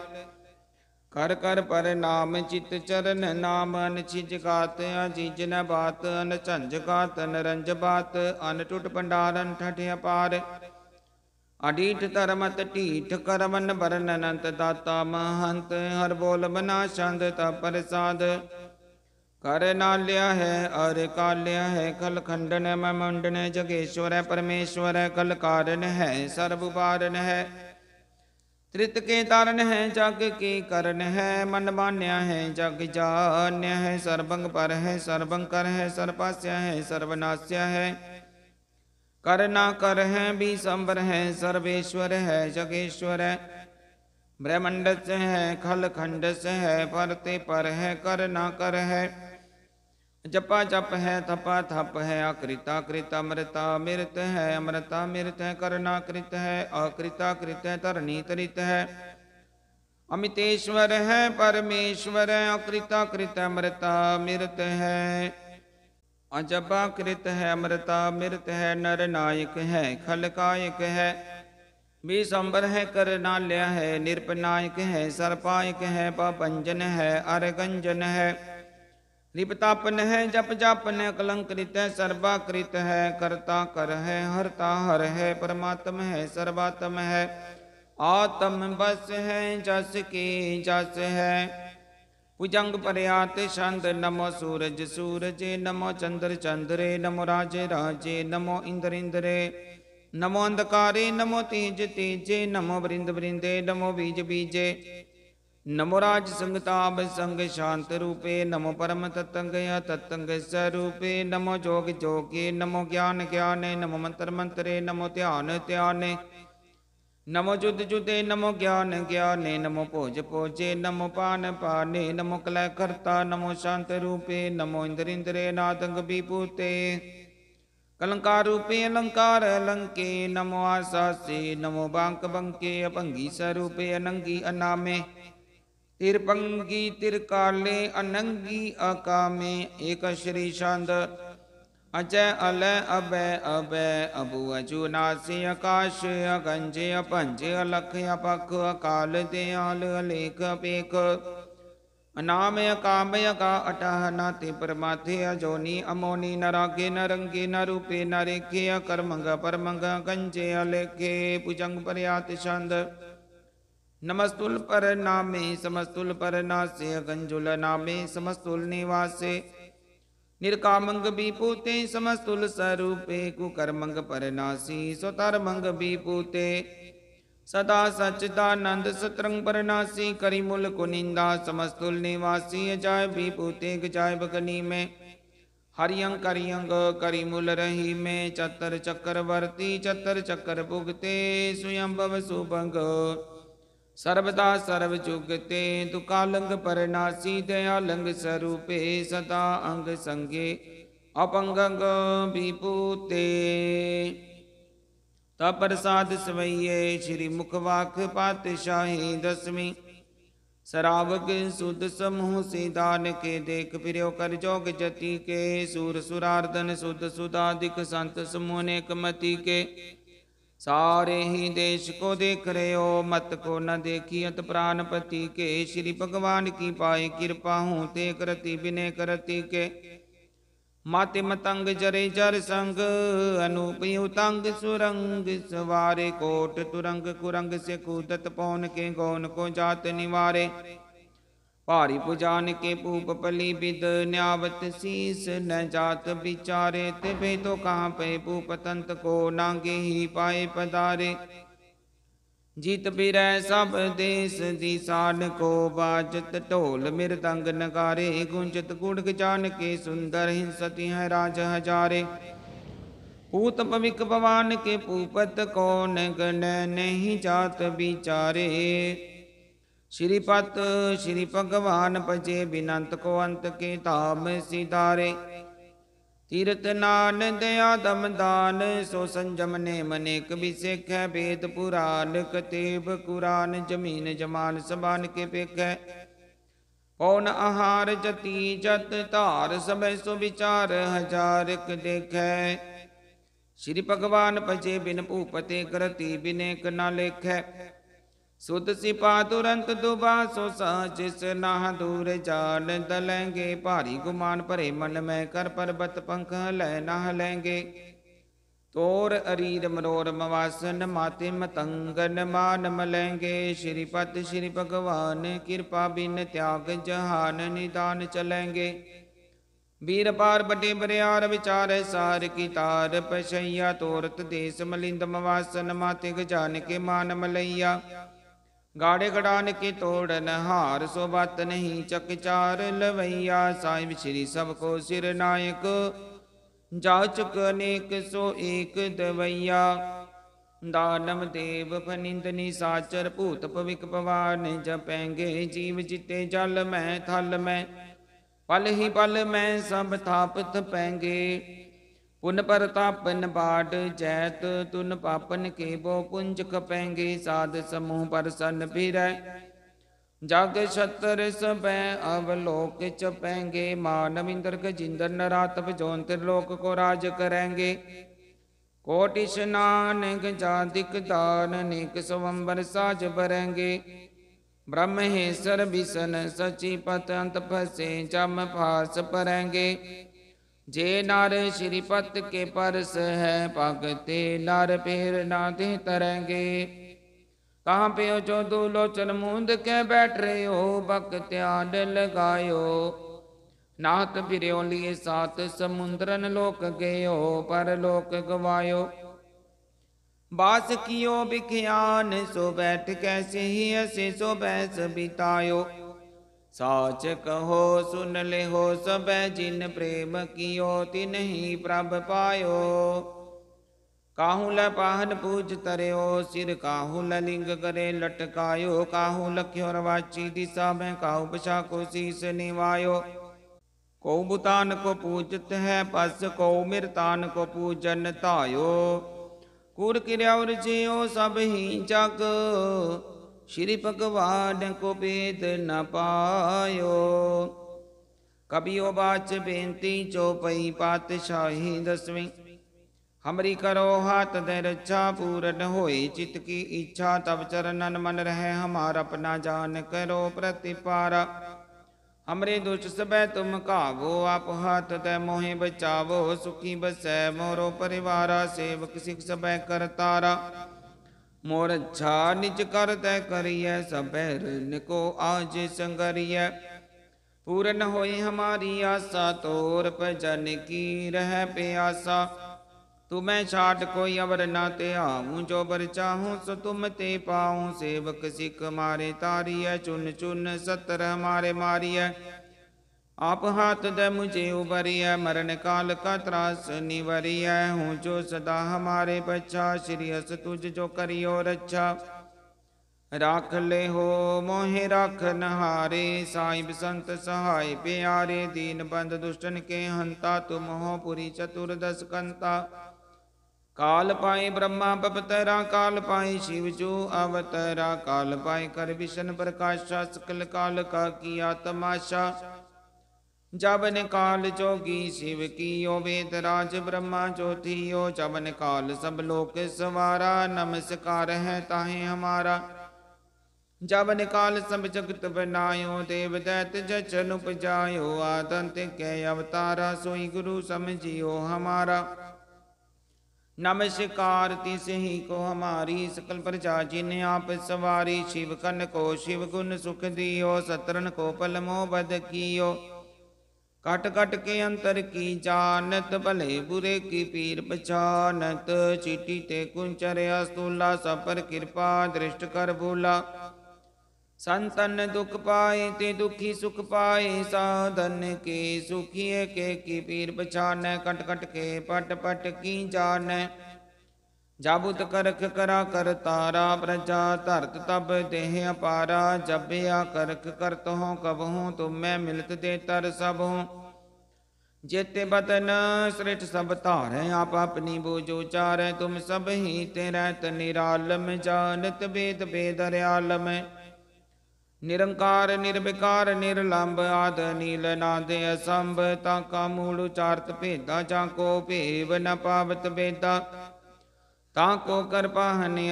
ਕਰ ਕਰ ਪਰ ਨਾਮ ਚਿਤ ਚਰਨ ਨਾਮ ਅਨਛਿਜ ਕਾਤ ਅਜਿਜ ਨ ਬਾਤ ਅਨਝੰਜ ਕਾਤ ਨਰੰਜ ਬਾਤ ਅਨ ਟੁੱਟ ਪੰਡਾਰਨ ਠਠਿ ਅਪਾਰ ਅਡੀਟ ਧਰਮਤ ਢੀਠ ਕਰਮਨ ਬਰਨ ਅਨੰਤ ਦਾਤਾ ਮਹੰਤ ਹਰ ਬੋਲ ਬਨਾ ਛੰਦ ਤਾ ਪ੍ਰਸਾਦ ਕਰ ਨਾਲਿਆ ਹੈ ਅਰ ਕਾਲਿਆ ਹੈ ਕਲ ਖੰਡਨ ਮਮੰਡਨ ਜਗੇਸ਼ਵਰ ਪਰਮੇਸ਼ਵਰ ਕਲ ਕਾਰਨ ਹੈ ਸਰਬ ਬਾਰਨ ਹੈ कृत के तारण है जग के करण है मन मान्या है जग जान्य है सर्वंग पर है सर्वंकर है सर्वास्य है सर्वनाश्य है कर ना कर है भी संवर है सर्वेश्वर है जगेश्वर है ब्रह्मंड है खल खंड है परते पर है कर ना कर है जपा जप है थपा थप है अकृता कृत अमृता मृत है अमृता मृत है करणाकृत है अकृता कृत है तरणी तरित है अमितेश्वर है परमेश्वर है अकृता कृत अमृता मृत है अजपा कृत है अमृता मृत है नरनायक है खलकायक है विशंबर है करनाल्य है निरपनायक है सर्पायक है पपंजन है अरगंजन है लिप है जप जापन है कलंकृत है सर्वाकृत है करता कर है हरता हर है परमात्म है सर्वात्म है आत्म बस है जस की जस है पुजंग पर्यात छंद नमो सूरज सूरज नमो चंद्र चंद्रे नमो राजे राजे नमो इंद्र इंद्रे नमो अंधकारे नमो तेज तेजे नमो वृंद वृंदे नमो बीज बीजे नमोराज संगताभ संग शांत रूपे नमो परम तत्ंग तत्ंग स्वरूपे नमो जोग जोगे नमो ज्ञान ज्ञाने नमो मंत्र मंत्रे नमो ध्यान ध्याने नमो जुद जुदे नमो ज्ञान ज्ञाने नमो भोज भोजे नमो पान पाने नमो कलय कर्ता नमो शांत रूपे नमो इंद्र इंद्रे नादंग विभूते कलंकारूपे अलंकार अलंके नमो आशासे नमो बांक बंके अभंगी स्वरूपे अनंगी अनामे ਤਿਰਪੰਗੀ ਤਿਰਕਾਲੇ ਅਨੰਗੀ ਆਕਾਮੇ ਏਕ ਸ਼੍ਰੀ ਛੰਦ ਅਚੈ ਅਲੈ ਅਬੈ ਅਬੈ ਅਬੂ ਅਜੂ ਨਾਸੀ ਆਕਾਸ਼ ਅਗੰਜ ਅਪੰਜ ਅਲਖ ਅਪਖ ਅਕਾਲ ਦੇ ਆਲ ਅਲੇਖ ਅਪੇਖ ਅਨਾਮ ਅਕਾਮ ਅਕਾ ਅਟਹ ਨਾ ਤੇ ਪਰਮਾਥੇ ਅਜੋਨੀ ਅਮੋਨੀ ਨਰਾਗੇ ਨਰੰਗੇ ਨਰੂਪੇ ਨਰੇਖੇ ਅਕਰਮੰਗ ਪਰਮੰਗ ਗੰਜੇ ਅਲੇਖੇ ਪੁਜੰਗ ਪਰਿਆਤ ਛੰਦ नमस्तुल पर नामे समस्तुल पर नासे गंजुल नामे समस्तुल निवासे निरकामंग विपूते समस्तुल स्वरूपे कुकर्मंग परनासी स्वतर्मंग विपूते सदा सचिदानंद सतरंग परनासी करिमूल कुनिंदा समस्तुल निवासी अजाय विपूते गजाय भगनी में हरियंग करियंग करिमूल रही में चतर चक्रवर्ती चतर चक्र भुगते स्वयं भव सुभंग ਸਰਬਦਾ ਸਰਬ ਜੁਗ ਤੇ ਤੂ ਕਾਲੰਗ ਪਰਨਾਸੀ ਦਇਆਲੰਗ ਸਰੂਪੇ ਸਦਾ ਅੰਗ ਸੰਗੇ ਅਪੰਗੰਗ ਵਿਪੂਤੇ ਤਾ ਪ੍ਰਸਾਦ ਸਵਈਏ ਸ੍ਰੀ ਮੁਖਵਾਖ ਪਾਤਸ਼ਾਹੀ ਦਸਵੀਂ ਸਰਾਵਕ ਸੁਧ ਸਮੂਹ ਸਿਦਾਨ ਕੇ ਦੇਖ ਫਿਰਿਓ ਕਰ ਜੋਗ ਜਤੀ ਕੇ ਸੂਰ ਸੁਰਾਰਦਨ ਸੁਧ ਸੁਦਾ ਦਿਖ ਸੰਤ ਸਮੂਹ ਨੇ ਕਮਤੀ ਕੇ ਸਾਰੇ ਹੀ ਦੇਸ਼ ਕੋ ਦੇਖ ਰਿਓ ਮਤ ਕੋ ਨ ਪ੍ਰਾਨ ਪ੍ਰਾਨਪਤੀ ਕੇ ਸ੍ਰੀ ਭਗਵਾਨ ਕੀ ਪਾਏ ਕਿਰਪਾ ਹੂੰ ਤੇ ਕਰਤੀ ਬਿਨੇ ਕਰਤੀ ਕੇ ਮਾਤੇ ਮਤੰਗ ਜਰੇ ਜਰ ਸੰਗ ਅਨੂਪੀ ਉਤੰਗ ਸੁਰੰਗ ਸਵਾਰੇ ਕੋਟ ਤੁਰੰਗ ਕੁਰੰਗ ਸੇ ਕੂਦਤ ਪੌਨ ਕੇ ਗੋਨ ਕੋ ਜਾਤ ਨਿਵਾਰੇ भारी पुजान के ਭੂਪ पली बिद न्यावत शीस न जात बिचारे ਤੇ ਬੇ ਤੋ ਕਹਾਂ ਪਏ ਭੂਪ ਤੰਤ ਕੋ ਨਾਂਗੇ ਹੀ ਪਾਏ ਪਦਾਰੇ जीत रह सब देश दिशान को बाजत ढोल मृदंग नगारे गुंजत गुड़ग जान के सुंदर हिंसति है राज हजारे पूत पविक भवान के पूपत कौन गण नहीं जात बिचारे श्री पत श्री भगवान पजे बिनंत को अंत के धाम सिधारे तीर्थ नान दया दम दान सो संजम ने मने कवि सिख है वेद पुराण कतेब कुरान जमीन जमान समान के पेख है कौन आहार जति जत तार सब सुविचार हजार देख है श्री भगवान पजे बिन भूपते करती बिने कना लेख है ਸੁਧ ਸਿਪਾ ਤੁਰੰਤ ਦੁਬਾ ਸੋ ਸਹ ਜਿਸ ਨਾ ਦੂਰ ਜਾਣ ਦਲੈਂਗੇ ਭਾਰੀ ਗੁਮਾਨ ਭਰੇ ਮਨ ਮੈਂ ਕਰ ਪਰਬਤ ਪੰਖ ਲੈ ਨਾ ਲੈਂਗੇ ਤੋਰ ਅਰੀਰ ਮਰੋਰ ਮਵਾਸਨ ਮਾਤੇ ਮਤੰਗਨ ਮਾਨ ਮਲੈਂਗੇ ਸ਼੍ਰੀ ਪਤ ਸ਼੍ਰੀ ਭਗਵਾਨ ਕਿਰਪਾ ਬਿਨ ਤਿਆਗ ਜਹਾਨ ਨਿਦਾਨ ਚਲੈਂਗੇ ਵੀਰ ਪਾਰ ਬਟੇ ਬਰਿਆਰ ਵਿਚਾਰ ਸਾਰ ਕੀ ਤਾਰ ਪਸ਼ਈਆ ਤੋਰਤ ਦੇਸ ਮਲਿੰਦ ਮਵਾਸਨ ਮਾਤੇ ਗਜਾਨ ਕੇ ਮਾਨ ਮਲਈਆ ਗਾੜੇ ਗੜਾਨ ਕੀ ਤੋੜਨ ਹਾਰ ਸੋ ਬਤ ਨਹੀਂ ਚੱਕ ਚਾਰ ਲਵਈਆ ਸਾਹਿਬ ਸ੍ਰੀ ਸਭ ਕੋ ਸਿਰ ਨਾਇਕ ਜਾ ਚੁਕ ਅਨੇਕ ਸੋ ਏਕ ਦਵਈਆ ਦਾਨਮ ਦੇਵ ਫਨਿੰਦਨੀ ਸਾਚਰ ਭੂਤ ਭਵਿਕ ਪਵਾਨ ਜਪੈਂਗੇ ਜੀਵ ਜਿਤੇ ਜਲ ਮੈਂ ਥਲ ਮੈਂ ਪਲ ਹੀ ਪਲ ਮੈਂ ਸਭ ਥਾਪਤ ਪੈਂਗੇ पुन परतापन बाट जैत तुन पापन के बो पुंज खपेंगे साध समूह पर सन फिर जग छतर सब अवलोक चपेंगे मानव इंद्र जिंदर नरातप जोन लोक को राज करेंगे कोटि स्नान जादिक दान निक स्वंबर साज भरेंगे ब्रह्मेश्वर बिसन सचिपत अंत फसे जम फास परेंगे जे नर श्रीपत के परस है पगते नर पेर नाते तरेंगे कहाँ पे जो दो लोचन मूंद के बैठ रहे हो बक त्याड लगायो नात फिरो सात समुद्रन लोक हो पर लोक गवायो बास कियो बिख्यान सो बैठ कैसे ही ऐसे सो बैस बितायो सोच कहो सुन ले हो सब जिन प्रेम कियो तिन ही प्रभ पायो काहुल पाहन पूज तरयो सिर काहुल लिंग करे लटकायो काहू लख्यो रवाची दिशा में काहू पशा को शीस निवायो को बुतान को पूजत है पस को मिरतान को पूजन तायो कुर क्रिया और जियो सब ही जग ਸ਼੍ਰੀ ਭਗਵਾਨ ਕੋ ਪੀਤ ਨ ਪਾਇਓ ਕਬਿਓ ਬਾਚ ਬੇਨਤੀ ਚੋਪਈ ਪਾਤਸ਼ਾਹੀ ਦਸਵੀਂ ਹਮਰੀ ਕਰੋ ਹੱਥ ਦੇ ਰਛਾ ਪੂਰਨ ਹੋਈ ਚਿਤ ਕੀ ਇੱਛਾ ਤਬ ਚਰਨਨ ਮਨ ਰਹੇ ਹਮਾਰ ਆਪਣਾ ਜਾਨ ਕਰੋ ਪ੍ਰਤੀਪਾਰ ਹਮਰੇ ਦੁਸ਼ ਸਬੈ ਤੁਮ ਘਾਗੋ ਆਪ ਹੱਥ ਤੇ ਮੋਹਿ ਬਚਾਵੋ ਸੁਖੀ ਬਸੈ ਮੋਰੋ ਪਰਿਵਾਰਾ ਸੇਵਕ ਸਿਖ ਸਬੈ ਕਰਤਾਰਾ ਮੋਰ ਛਾ ਨਿਜ ਕਰ ਤੈ ਕਰੀਐ ਸਭੈ ਰਨ ਕੋ ਆਜ ਸੰਗਰੀਐ ਪੂਰਨ ਹੋਈ ਹਮਾਰੀ ਆਸਾ ਤੋਰ ਪਜਨ ਕੀ ਰਹਿ ਪਿਆਸਾ ਤੁਮੈ ਛਾਟ ਕੋਈ ਅਵਰ ਨਾ ਧਿਆਉ ਜੋ ਬਰ ਚਾਹੂ ਸੋ ਤੁਮ ਤੇ ਪਾਉ ਸੇਵਕ ਸਿੱਖ ਮਾਰੇ ਤਾਰੀਐ ਚੁਨ ਚੁਨ ਸਤਰ ਮਾਰੇ ਮਾਰੀਐ आप हाथ दे मुझे उबरिय मरण काल का त्रास निवरिय हूँ जो सदा हमारे बच्चा श्री श्रीयस तुझ जो करियो रक्षा राख ले हो मोहे राख नहारे साहिब संत सहाय प्यारे दीन बंद दुष्टन के हंता तुम हो पुरी चतुर्दश कंता काल पाए ब्रह्मा बपतरा काल पाए शिव जो अवतरा काल पाए कर विष्ण प्रकाश सकल काल का किया तमाशा ਜਬਨ ਕਾਲ ਜੋਗੀ ਸ਼ਿਵ ਕੀਓ ਵੇਦ ਰਾਜ ਬ੍ਰਹਮਾ ਜੋਤੀਓ ਜਬਨ ਕਾਲ ਸਭ ਲੋਕ ਸਵਾਰਾ ਨਮਸਕਾਰ ਹੈ ਤਾਹੇ ਹਮਾਰਾ ਜਬਨ ਕਾਲ ਸਭ ਜਗਤ ਬਨਾਇਓ ਦੇਵ ਦੈਤ ਜਚਨ ਉਪਜਾਇਓ ਆਦੰਤ ਕੇ ਅਵਤਾਰਾ ਸੋਈ ਗੁਰੂ ਸਮਝਿਓ ਹਮਾਰਾ ਨਮਸਕਾਰ ਤਿਸ ਹੀ ਕੋ ਹਮਾਰੀ ਸਕਲ ਪ੍ਰਜਾ ਜਿਨ ਆਪ ਸਵਾਰੀ ਸ਼ਿਵ ਕਨ ਕੋ ਸ਼ਿਵ ਗੁਣ ਸੁਖ ਦਿਓ ਸਤਰਨ ਕੋ ਪਲਮੋ ਬਦ ਕੀਓ कट कट के अंतर की जानत भले बुरे की पीर पहचानत चीटी ते कुंचर अस्तूला सफर कृपा दृष्ट कर भूला संतन दुख पाए ते दुखी सुख पाए साधन के सुखिए के की पीर पहचान कट कट के पट पट की जान ਜਾਬੁਤ ਕਰਖ ਕਰਾ ਕਰ ਤਾਰਾ ਪ੍ਰਚਾ ਧਰਤ ਤਬ ਦੇਹ ਅਪਾਰਾ ਜਬਿਆ ਕਰਖ ਕਰਤ ਕਬਹੁ ਤੁਮ ਤੁਮੈ ਮਿਲਤ ਦੇ ਤਰ ਸਭ ਹੋ ਜੇਤੇ ਬਤਨ ਸ੍ਰਿਠ ਸਭ ਧਾਰੈ ਆਪ ਆਪਣੀ ਬੋਜੋ ਚਾਰੈ ਤੁਮ ਸਭ ਹੀ ਤੇ ਨਿਰਾਲਮ ਜਾਨਤ ਜਾਣਤ ਬੇਦ ਬੇਦਰਿਆਲਮ ਨਿਰੰਕਾਰ ਨਿਰਵਿਕਾਰ ਨਿਰਲੰਭ ਆਦ ਨੀਲ ਨਾਦ ਅਸੰਭ ਤਾਂ ਕਾ ਮੂਲ ਉਚਾਰਤ ਭੇਦਾ ਜਾਂ ਕੋ ਭੇਵ ਨ ਪਾਵਤ ਬੇਦਾ ਤਾਂ ਕੋ ਕਿਰਪਾ ਹਨਿ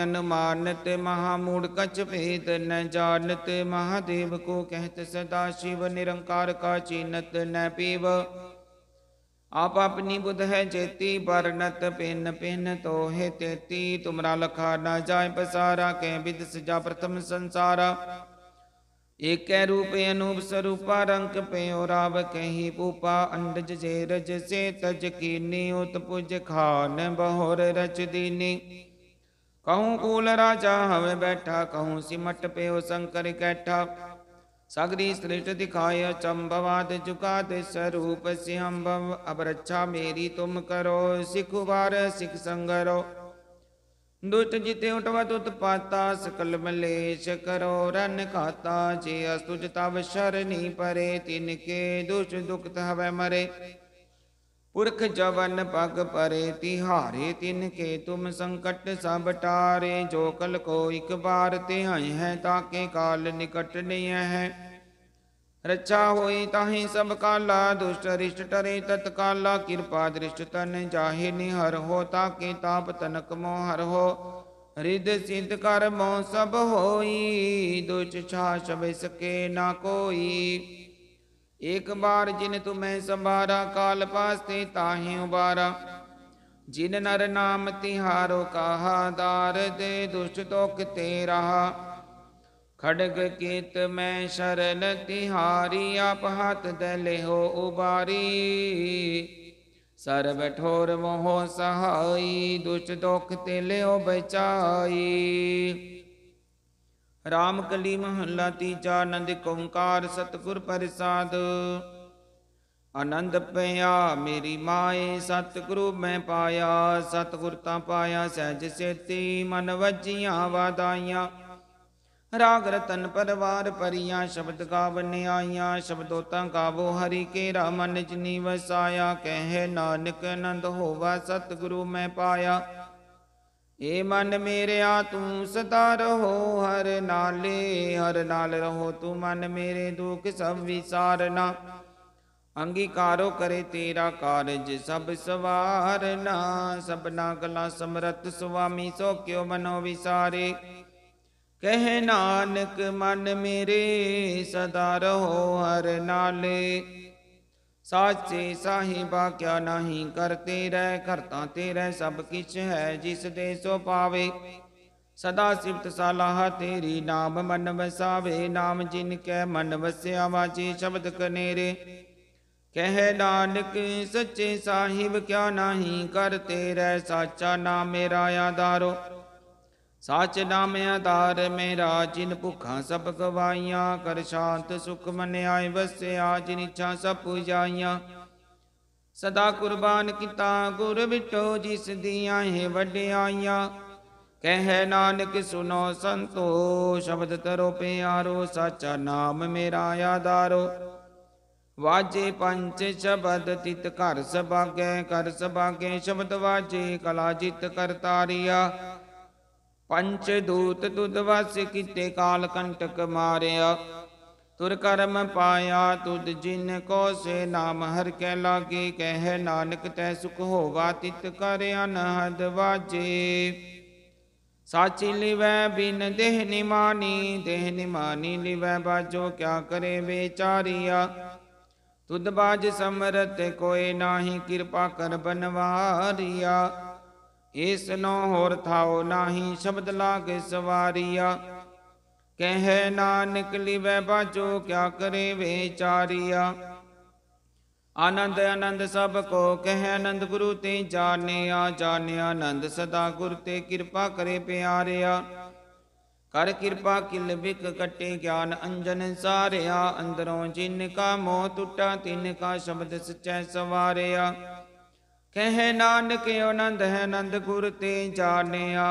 ਤੇ ਮਹਾ ਮੂੜ ਕਛ ਭੇਦ ਨ ਮਹਾ ਮਹਾਦੇਵ ਕੋ ਕਹਿਤ ਸਦਾ ਸ਼ਿਵ ਨਿਰੰਕਾਰ ਕਾ ਚੀਨਤ ਨ ਪੀਵ ਆਪ ਆਪਣੀ ਬੁਧ ਹੈ ਜੇਤੀ ਵਰਨਤ ਪਿੰਨ ਪਿੰਨ ਤੋਹੇ ਤੇਤੀ ਤੁਮਰਾ ਲਖਾ ਨਾ ਜਾਏ ਪਸਾਰਾ ਕੈ ਵਿਦਸ ਸਜਾ ਪ੍ਰਥਮ ਸੰਸਾਰਾ ਏਕੈ ਰੂਪ ਅਨੂਪ ਸਰੂਪਾ ਰੰਗ ਪਿਓ ਰਾਵ ਕਹੀ ਪੂਪਾ ਅੰਡਜ ਜੇ ਰਜ ਸੇ ਤਜ ਕੀਨੀ ਉਤ ਪੁਜ ਖਾਨ ਬਹੁਰ ਰਚ ਦੀਨੀ ਕਹੂ ਕੂਲ ਰਾਜਾ ਹਵੇ ਬੈਠਾ ਕਹੂ ਸਿਮਟ ਪਿਓ ਸੰਕਰ ਕੈਠਾ ਸਗਰੀ ਸ੍ਰਿਸ਼ਟ ਦਿਖਾਇ ਚੰਬਵਾਦ ਤੇ ਸਰੂਪ ਸਿਹੰਭਵ ਅਬ ਮੇਰੀ ਤੁਮ ਕਰੋ ਸਿਖੁ ਵਾਰ ਸਿਖ ਸੰਗਰੋ ਦੁਤ ਜਿਤੇ ਉਟਵਾ ਤੁਤ ਪਾਤਾ ਸਕਲ ਮਲੇਸ਼ ਕਰੋ ਰਨ ਖਾਤਾ ਜੇ ਅਸਤੁਜ ਤਵ ਸ਼ਰਨੀ ਪਰੇ ਤਿਨ ਕੇ ਦੁਸ਼ ਦੁਖਤ ਹਵੇ ਮਰੇ ਪੁਰਖ ਜਵਨ ਪਗ ਪਰੇ ਤਿਹਾਰੇ ਤਿਨ ਕੇ ਤੁਮ ਸੰਕਟ ਸਭ ਟਾਰੇ ਜੋ ਕਲ ਕੋ ਇਕ ਬਾਰ ਤੇ ਹੈ ਤਾਂ ਕੇ ਕਾਲ ਨਿਕਟ ਨਹੀਂ ਹੈ ਰਚਾ ਹੋਈ ਤਾਹੀ ਸਭ ਕਾਲਾ ਦੁਸ਼ਟ ਰਿਸ਼ਟ ਟਰੇ ਤਤਕਾਲਾ ਕਿਰਪਾ ਦ੍ਰਿਸ਼ਟ ਤਨ ਜਾਹੇ ਨਿਹਰ ਹੋ ਤਾ ਕੇ ਤਾਪ ਤਨਕ ਮੋ ਹਰ ਹੋ ਰਿਦ ਸਿੰਤ ਕਰ ਮੋ ਸਭ ਹੋਈ ਦੁਚ ਛਾ ਸ਼ਬੇ ਸਕੇ ਨਾ ਕੋਈ ਇੱਕ ਬਾਰ ਜਿਨ ਮੈਂ ਸੰਭਾਰਾ ਕਾਲ ਪਾਸ ਤੇ ਤਾਹੀ ਉਬਾਰਾ ਜਿਨ ਨਰ ਨਾਮ ਤਿਹਾਰੋ ਕਾਹਾ ਦਾਰ ਦੇ ਦੁਸ਼ਟ ਤੋਕ ਤੇ ਰਹਾ ਖੜਗ ਕੀਤ ਮੈਂ ਸ਼ਰਨ ਤਿਹਾਰੀ ਆਪ ਹੱਥ ਦਲੇ ਹੋ ਉਬਾਰੀ ਸਰਬ ਠੋਰ ਮੋਹ ਸਹਾਈ ਦੁਸ਼ਟ ਦੁਖ ਤੇ ਲਿਓ ਬਚਾਈ ਰਾਮ ਕਲੀ ਮਹੱਲਾ ਤੀਜਾ ਆਨੰਦ ਓੰਕਾਰ ਸਤਗੁਰ ਪ੍ਰਸਾਦ ਆਨੰਦ ਪਿਆ ਮੇਰੀ ਮਾਏ ਸਤਿਗੁਰੂ ਮੈਂ ਪਾਇਆ ਸਤਿਗੁਰ ਤਾਂ ਪਾਇਆ ਸਹਿਜ ਸੇਤੀ ਮਨ ਵਜੀਆਂ ਵਾਦਾਈਆਂ ਰਾਗ ਰਤਨ ਪਰਵਾਰ ਪਰੀਆਂ ਸ਼ਬਦ ਗਾਵਨ ਆਈਆਂ ਸ਼ਬਦੋ ਤਾਂ ਗਾਵੋ ਹਰੀ ਕੇ ਮਨ ਜਿਨੀ ਵਸਾਇਆ ਕਹਿ ਨਾਨਕ ਆਨੰਦ ਹੋਵਾ ਸਤਿਗੁਰੂ ਮੈਂ ਪਾਇਆ ਏ ਮਨ ਮੇਰਿਆ ਤੂੰ ਸਦਾ ਰਹੋ ਹਰ ਨਾਲੇ ਹਰ ਨਾਲ ਰਹੋ ਤੂੰ ਮਨ ਮੇਰੇ ਦੁਖ ਸਭ ਵਿਸਾਰਨਾ ਅੰਗੀਕਾਰੋ ਕਰੇ ਤੇਰਾ ਕਾਰਜ ਸਭ ਸਵਾਰਨਾ ਸਭਨਾ ਗਲਾ ਸਮਰਤ ਸੁਆਮੀ ਸੋ ਕਿਉ ਮਨੋ ਵਿਸਾਰੇ ਕਹਿ ਨਾਨਕ ਮਨ ਮੇਰੇ ਸਦਾ ਰਹੋ ਹਰ ਨਾਲੇ ਸਾਚੇ ਸਾਹਿਬਾ ਕਿਆ ਨਹੀਂ ਕਰਤੇ ਰਹਿ ਕਰਤਾ ਤੇ ਰਹਿ ਸਭ ਕਿਛ ਹੈ ਜਿਸ ਦੇ ਸੋ ਪਾਵੇ ਸਦਾ ਸਿਫਤ ਸਲਾਹ ਤੇਰੀ ਨਾਮ ਮਨ ਵਸਾਵੇ ਨਾਮ ਜਿਨ ਕੈ ਮਨ ਵਸਿਆ ਵਾਚੇ ਸ਼ਬਦ ਕਨੇਰੇ ਕਹਿ ਨਾਨਕ ਸੱਚੇ ਸਾਹਿਬ ਕਿਆ ਨਹੀਂ ਕਰਤੇ ਰਹਿ ਸਾਚਾ ਨਾਮ ਮੇਰਾ ਆਧਾਰੋ ਸਾਚ ਨਾਮ ਆਧਾਰ ਮੇਰਾ ਜਿਨ ਭੁਖਾਂ ਸਭ ਗਵਾਈਆਂ ਕਰ ਸ਼ਾਂਤ ਸੁਖ ਮਨ ਆਏ ਵਸਿਆ ਜਿਨ ਇੱਛਾ ਸਭ ਪੁਜਾਈਆਂ ਸਦਾ ਕੁਰਬਾਨ ਕੀਤਾ ਗੁਰ ਵਿਟੋ ਜਿਸ ਦੀਆਂ ਹੈ ਵਡਿਆਈਆਂ ਕਹਿ ਨਾਨਕ ਸੁਨੋ ਸੰਤੋ ਸ਼ਬਦ ਤਰੋ ਪਿਆਰੋ ਸਾਚਾ ਨਾਮ ਮੇਰਾ ਆਧਾਰੋ ਵਾਜੇ ਪੰਚ ਸ਼ਬਦ ਤਿਤ ਘਰ ਸਭਾਗੇ ਕਰ ਸਭਾਗੇ ਸ਼ਬਦ ਵਾਜੇ ਕਲਾ ਜਿਤ ਕਰਤਾਰੀਆ ਪੰਚ ਦੂਤ ਤੁਦਵਸ ਕੀਤੇ ਕਾਲ ਕੰਟਕ ਮਾਰਿਆ ਤੁਰ ਕਰਮ ਪਾਇਆ ਤੁਦ ਜਿਨ ਕੋ ਸੇ ਨਾਮ ਹਰ ਕੈ ਲਾਗੇ ਕਹਿ ਨਾਨਕ ਤੈ ਸੁਖ ਹੋਵਾ ਤਿਤ ਕਰ ਅਨਹਦ ਵਾਜੇ ਸਾਚੀ ਲਿਵੈ ਬਿਨ ਦੇਹ ਨਿਮਾਨੀ ਦੇਹ ਨਿਮਾਨੀ ਲਿਵੈ ਬਾਜੋ ਕਿਆ ਕਰੇ ਵਿਚਾਰੀਆ ਤੁਦ ਬਾਜ ਸਮਰਤ ਕੋਈ ਨਾਹੀ ਕਿਰਪਾ ਕਰ ਬਨਵਾਰੀਆ ਇਸ ਨੋ ਹੋਰ ਥਾਉ ਨਾਹੀ ਸ਼ਬਦ ਲਾਗੇ ਸਵਾਰੀਆ ਕਹਿ ਨਾਨਕ ਲਿਵੈ ਬਾਜੋ ਕਿਆ ਕਰੇ ਵਿਚਾਰੀਆ ਆਨੰਦ ਆਨੰਦ ਸਭ ਕੋ ਕਹਿ ਆਨੰਦ ਗੁਰੂ ਤੇ ਜਾਣਿਆ ਜਾਣਿਆ ਆਨੰਦ ਸਦਾ ਗੁਰ ਤੇ ਕਿਰਪਾ ਕਰੇ ਪਿਆਰਿਆ ਕਰ ਕਿਰਪਾ ਕਿਲ ਵਿਕ ਕਟੇ ਗਿਆਨ ਅੰਜਨ ਸਾਰਿਆ ਅੰਦਰੋਂ ਜਿਨ ਕਾ ਮੋਹ ਟੁੱਟਾ ਤਿਨ ਕਾ ਸ਼ਬਦ ਸਚੈ ਸਵਾਰਿਆ ਕਹੇ ਨਾਨਕ ਆਨੰਦ ਹੈ ਆਨੰਦ ਗੁਰ ਤੇ ਜਾਣਿਆ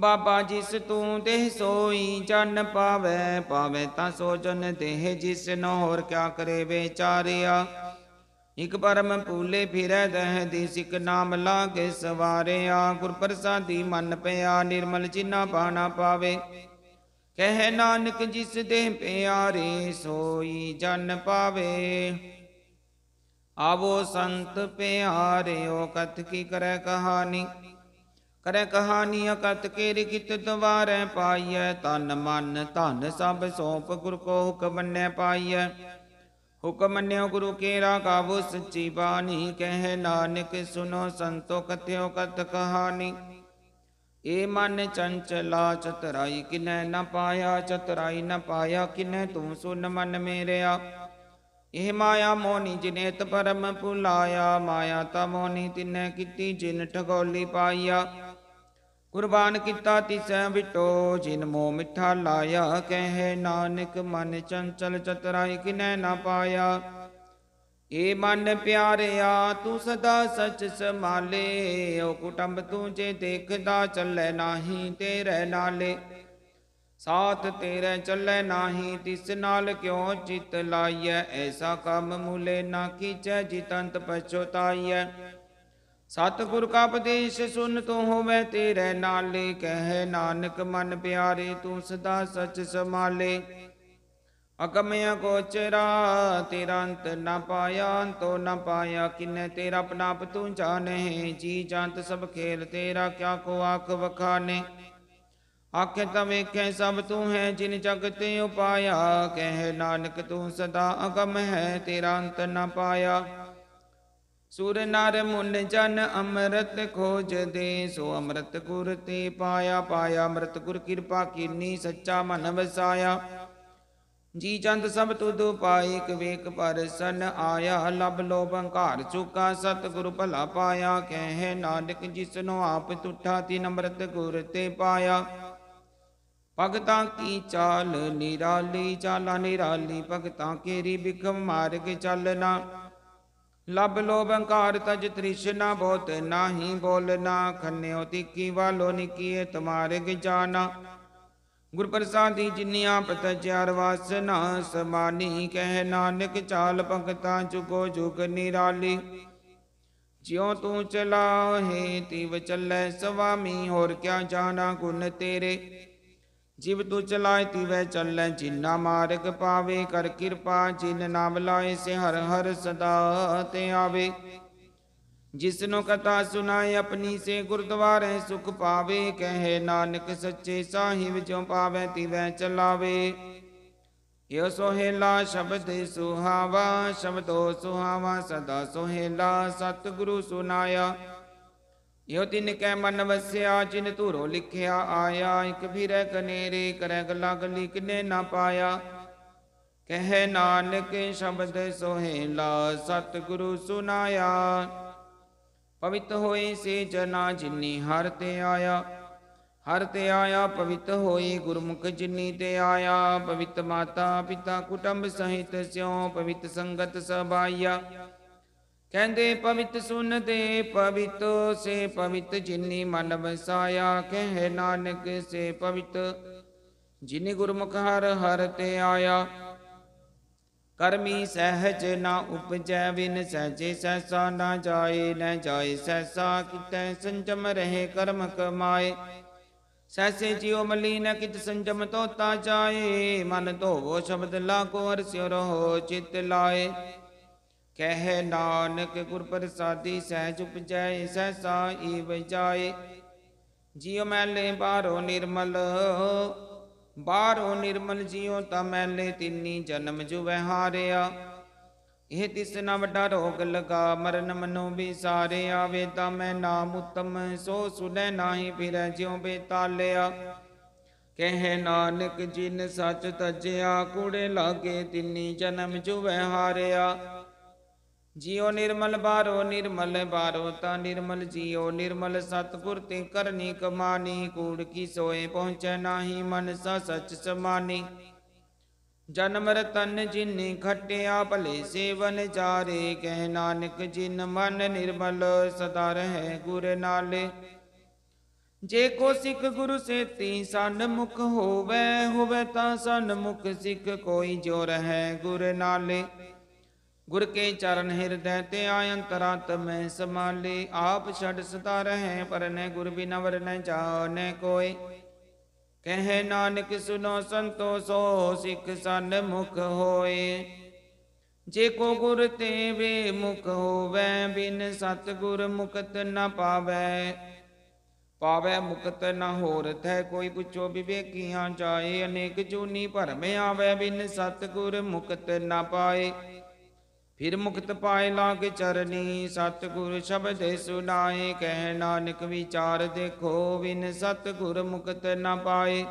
ਬਾਬਾ ਜਿਸ ਤੂੰ ਦੇਹ ਸੋਈ ਜਨ ਪਾਵੇ ਪਾਵੇ ਤਾਂ ਸੋ ਜਨ ਦੇਹ ਜਿਸ ਨ ਹੋਰ ਕਿਆ ਕਰੇ ਵਿਚਾਰਿਆ ਇਕ ਪਰਮ ਪੂਲੇ ਫਿਰੈ ਦਹ ਦੀ ਸਿਕ ਨਾਮ ਲਾਗੇ ਸਵਾਰਿਆ ਗੁਰ ਪ੍ਰਸਾਦੀ ਮਨ ਪਿਆ ਨਿਰਮਲ ਜਿਨਾ ਪਾਣਾ ਪਾਵੇ ਕਹੇ ਨਾਨਕ ਜਿਸ ਦੇ ਪਿਆਰੇ ਸੋਈ ਜਨ ਪਾਵੇ आवो संत प्यारियो कथ की करे कहानी करे कहानी अकत के लिखित दुबारे ਪਾਈਐ ਤਨ ਮਨ ਧਨ ਸਭ ਸੋਪ ਗੁਰ ਕੋ ਹੁਕਮ ने ਪਾਈਐ ਹੁਕਮ ਨਿਉ ਗੁਰੂ ਕੇਰਾ ਕਾਬੂ ਸੱਚੀ ਬਾਣੀ ਕਹਿ ਨਾਨਕ ਸੁਨੋ ਸੰਤੋ ਕਥਿਓ ਕਤ ਕਹਾਣੀ ਏ ਮਨ ਚੰਚਲਾ ਚਤਰਾਈ ਕਿਨੈ ਨ ਪਾਇਆ ਚਤਰਾਈ ਨ ਪਾਇਆ ਕਿਨੈ ਤੂੰ ਸੁਨ ਮਨ ਮੇਰਿਆ ਇਹ ਮਾਇਆ ਮੋਨੀ ਜਿਨੇ ਪਰਮ ਭੁਲਾਇਆ ਮਾਇਆ ਤਾ ਮੋਨੀ ਤਿਨੈ ਕੀਤੀ ਜਿਨ ਠਗੋਲੀ ਪਾਈਆ ਕੁਰਬਾਨ ਕੀਤਾ ਤਿਸੈ ਵਿਟੋ ਜਿਨ ਮੋ ਮਿੱਠਾ ਲਾਇਆ ਕਹਿ ਨਾਨਕ ਮਨ ਚੰਚਲ ਚਤਰਾਈ ਕਿਨੈ ਨਾ ਪਾਇਆ ਏ ਮਨ ਪਿਆਰਿਆ ਤੂੰ ਸਦਾ ਸੱਚ ਸਮਾਲੇ ਓ ਕੁਟੰਬ ਤੂੰ ਜੇ ਦੇਖਦਾ ਚੱਲੇ ਨਾਹੀ ਤੇਰੇ ਨਾਲੇ ਸਾਥ ਤੇਰੇ ਚੱਲੇ ਨਾਹੀ ਤਿਸ ਨਾਲ ਕਿਉ ਚਿਤ ਲਾਈਐ ਐਸਾ ਕੰਮ ਮੂਲੇ ਨਾ ਕੀਚੈ ਜਿਤੰਤ ਪਛੋਤਾਈਐ ਸਤਿਗੁਰ ਕਾ ਉਪਦੇਸ਼ ਸੁਨ ਤੂੰ ਹੋਵੇ ਤੇਰੇ ਨਾਲੇ ਕਹਿ ਨਾਨਕ ਮਨ ਪਿਆਰੇ ਤੂੰ ਸਦਾ ਸਚ ਸਮਾਲੇ ਅਕਮਿਆ ਕੋਚਰਾ ਤੇਰਾ ਅੰਤ ਨਾ ਪਾਇਆ ਅੰਤੋ ਨਾ ਪਾਇਆ ਕਿਨੇ ਤੇਰਾ ਆਪਣਾ ਆਪ ਤੂੰ ਜਾਣੇ ਜੀ ਜੰਤ ਸਭ ਖੇਲ ਤੇਰਾ ਕਿਆ ਕੋ ਆਖ ਵਖਾਨੇ ਆਖੇ ਤਵੇਂ ਕਹਿ ਸਭ ਤੂੰ ਹੈ ਜਿਨ ਜਗਤੇ ਉਪਾਇਆ ਕਹਿ ਨਾਨਕ ਤੂੰ ਸਦਾ ਅਗਮ ਹੈ ਤੇਰਾ ਅੰਤ ਨਾ ਪਾਇਆ ਸੂਰ ਨਰ ਮੁੰਨ ਜਨ ਅੰਮ੍ਰਿਤ ਖੋਜਦੇ ਸੋ ਅੰਮ੍ਰਿਤ ਗੁਰ ਤੇ ਪਾਇਆ ਪਾਇਆ ਅੰਮ੍ਰਿਤ ਗੁਰ ਕਿਰਪਾ ਕੀਨੀ ਸੱਚਾ ਮਨ ਵਸਾਇਆ ਜੀ ਚੰਦ ਸਭ ਤੁਧ ਪਾਈ ਕਵੇਕ ਪਰ ਸਨ ਆਇਆ ਲਬ ਲੋ ਬੰਕਾਰ ਚੁਕਾ ਸਤ ਗੁਰ ਭਲਾ ਪਾਇਆ ਕਹਿ ਨਾਨਕ ਜਿਸਨੋ ਆਪ ਤੁਠਾ ਤੀ ਅੰਮ੍ਰਿਤ ਗੁਰ ਤੇ ਪਾਇਆ ਭਗਤਾਂ ਕੀ ਚਾਲ ਨਿਰਾਲੀ ਚਾਲਾ ਨਿਰਾਲੀ ਭਗਤਾਂ ਕੇਰੀ ਬਿਕਮ ਮਾਰਗ ਚੱਲਣਾ ਲਬ ਲੋਭ ਹੰਕਾਰ ਤਜ ਤ੍ਰਿਸ਼ਨਾ ਬਹੁਤ ਨਾਹੀ ਬੋਲਣਾ ਖੰਨਿਓ ਤਿੱਕੀ ਵਾਲੋ ਨਿਕੀਏ ਤੁਮਾਰਗ ਜਾਣਾ ਗੁਰ ਪ੍ਰਸਾਦੀ ਜਿਨਿਆ ਪਤ ਚਾਰ ਵਾਸਨਾ ਸਮਾਨੀ ਕਹਿ ਨਾਨਕ ਚਾਲ ਭਗਤਾਂ ਚੁਗੋ ਜੁਗ ਨਿਰਾਲੀ ਜਿਉ ਤੂੰ ਚਲਾਹੇ ਤਿਵ ਚੱਲੈ ਸਵਾਮੀ ਹੋਰ ਕਿਆ ਜਾਣਾ ਗੁਣ ਤੇਰੇ ਜਿਵ ਤੂੰ ਚਲਾਇ ਤਿਵੇਂ ਚੱਲੈ ਜਿਨਾ ਮਾਰਗ ਪਾਵੇ ਕਰ ਕਿਰਪਾ ਜਿਨ ਨਾਮ ਲਾਏ ਸੇ ਹਰ ਹਰ ਸਦਾ ਤੇ ਆਵੇ ਜਿਸਨੋ ਕਥਾ ਸੁਨਾਏ ਆਪਣੀ ਸੇ ਗੁਰਦੁਆਰੇ ਸੁਖ ਪਾਵੇ ਕਹੇ ਨਾਨਕ ਸੱਚੇ ਸਾਹਿਬ ਜਿਉ ਪਾਵੇ ਤਿਵੇਂ ਚਲਾਵੇ ਇਹ ਸੋਹੇਲਾ ਸ਼ਬਦ ਸੁਹਾਵਾ ਸ਼ਬਦੋ ਸੁਹਾਵਾ ਸਦਾ ਸੋਹੇਲਾ ਸਤਿਗੁਰੂ ਸੁਨਾਇਆ ਯੋ ਤਿੰਨ ਕੈ ਮਨ ਵਸਿਆ ਜਿਨ ਧੂਰੋ ਲਿਖਿਆ ਆਇਆ ਇਕ ਫਿਰੈ ਕਨੇਰੇ ਕਰੈ ਗੱਲਾਂ ਗਲੀ ਕਿਨੇ ਨਾ ਪਾਇਆ ਕਹਿ ਨਾਨਕ ਸ਼ਬਦ ਸੋਹੇਲਾ ਸਤ ਗੁਰੂ ਸੁਨਾਇਆ ਪਵਿੱਤ ਹੋਈ ਸੇ ਜਨਾ ਜਿਨੀ ਹਰ ਤੇ ਆਇਆ ਹਰ ਤੇ ਆਇਆ ਪਵਿੱਤ ਹੋਈ ਗੁਰਮੁਖ ਜਿਨੀ ਤੇ ਆਇਆ ਪਵਿੱਤ ਮਾਤਾ ਪਿਤਾ ਕੁਟੰਬ ਸਹਿਤ ਸਿਉ ਪਵਿੱਤ ਸੰਗਤ ਸਭਾਇਆ ਕਹਿੰਦੇ ਪਵਿੱਤ ਸੁਨ ਤੇ ਪਵਿੱਤ ਸੇ ਪਵਿੱਤ ਜਿਨੀ ਮਨ ਵਸਾਇਆ ਕਹਿ ਨਾਨਕ ਸੇ ਪਵਿੱਤ ਜਿਨੀ ਗੁਰਮੁਖ ਹਰ ਹਰ ਤੇ ਆਇਆ ਕਰਮੀ ਸਹਿਜ ਨਾ ਉਪਜੈ ਬਿਨ ਸਹਿਜੇ ਸਹਸਾ ਨਾ ਜਾਏ ਨਾ ਜਾਏ ਸਹਸਾ ਕਿਤੈ ਸੰਜਮ ਰਹੇ ਕਰਮ ਕਮਾਏ ਸਹਸੇ ਜਿਉ ਮਲੀਨ ਕਿਤ ਸੰਜਮ ਤੋਤਾ ਜਾਏ ਮਨ ਧੋਵੋ ਸ਼ਬਦ ਲਾ ਕੋ ਅਰਸਿਓ ਰਹੋ ਚਿਤ ਲਾਏ ਕਹਿ ਨਾਨਕ ਗੁਰ ਪ੍ਰਸਾਦੀ ਸਹਿਜ ਉਪਜੈ ਸਹਿਸਾ ਈ ਵਜਾਏ ਜਿਉ ਮੈਲੇ ਬਾਹਰੋਂ ਨਿਰਮਲ ਬਾਹਰੋਂ ਨਿਰਮਲ ਜਿਉ ਤਾ ਮੈਲੇ ਤਿੰਨੀ ਜਨਮ ਜੁਵੈ ਹਾਰਿਆ ਇਹ ਤਿਸ ਨਾ ਵੱਡਾ ਰੋਗ ਲਗਾ ਮਰਨ ਮਨੋਂ ਵੀ ਸਾਰੇ ਆਵੇ ਤਾਂ ਮੈਂ ਨਾਮ ਉਤਮ ਸੋ ਸੁਨੈ ਨਾਹੀ ਫਿਰੈ ਜਿਉ ਬੇਤਾਲਿਆ ਕਹਿ ਨਾਨਕ ਜਿਨ ਸੱਚ ਤਜਿਆ ਕੂੜੇ ਲਾਗੇ ਤਿੰਨੀ ਜਨਮ ਜੁਵੈ ਹਾਰਿਆ ਜਿਉ ਨਿਰਮਲ ਬਾਰੋ ਨਿਰਮਲ ਬਾਰੋ ਤਾ ਨਿਰਮਲ ਜਿਉ ਨਿਰਮਲ ਸਤਗੁਰ ਤੇ ਕਰਨੀ ਕਮਾਨੀ ਕੂੜ ਕੀ ਸੋਏ ਪਹੁੰਚੈ ਨਾਹੀ ਮਨ ਸਾ ਸਚ ਸਮਾਨੀ ਜਨਮ ਰਤਨ ਜਿਨੇ ਖਟਿਆ ਭਲੇ ਸੇਵਨ ਚਾਰੇ ਕਹਿ ਨਾਨਕ ਜਿਨ ਮਨ ਨਿਰਮਲ ਸਦਾ ਰਹੇ ਗੁਰ ਨਾਲੇ ਜੇ ਕੋ ਸਿੱਖ ਗੁਰੂ ਸੇਤੀ ਸਨਮੁਖ ਹੋਵੇ ਹੋਵੇ ਤਾਂ ਸਨਮੁਖ ਸਿੱਖ ਕੋਈ ਜੋ ਰਹੇ ਗੁਰ ਨਾਲੇ ਗੁਰ ਕੇ ਚਰਨ ਹਿਰਦੈ ਤੇ ਅੰਤਰਾਤ ਮੈਂ ਸਮਾਲੀ ਆਪ ਛੜ ਸਦਾ ਰਹੇ ਪਰਨੇ ਗੁਰ ਬਿਨ ਵਰਨੇ ਜਾਣੇ ਕੋਈ ਕਹਿ ਨਾਨਕ ਸੁਨੋ ਸੰਤੋਸੋ ਸਿੱਖ ਸੰਨ ਮੁਖ ਹੋਏ ਜੇ ਕੋ ਗੁਰ ਤੇ ਵੇ ਮੁਖ ਹੋਵੇ ਬਿਨ ਸਤ ਗੁਰ ਮੁਕਤ ਨ ਪਾਵੇ ਪਾਵੇ ਮੁਕਤ ਨ ਹੋਰ ਤੈ ਕੋਈ ਪੁੱਛੋ ਵਿਵੇਕੀਆਂ ਜਾਏ ਅਨੇਕ ਜੂਨੀ ਭਰਮ ਆਵੇ ਬਿਨ ਸਤ ਗੁਰ ਮੁਕਤ ਨ ਪਾਏ ਫਿਰ ਮੁਕਤ ਪਾਏ ਲਾਗ ਚਰਨੀ ਸਤਿਗੁਰ ਸ਼ਬਦ ਸੁਣਾਏ ਕਹਿ ਨਾਨਕ ਵਿਚਾਰ ਦੇਖੋ ਬਿਨ ਸਤਿਗੁਰ ਮੁਕਤ ਨਾ ਪਾਏ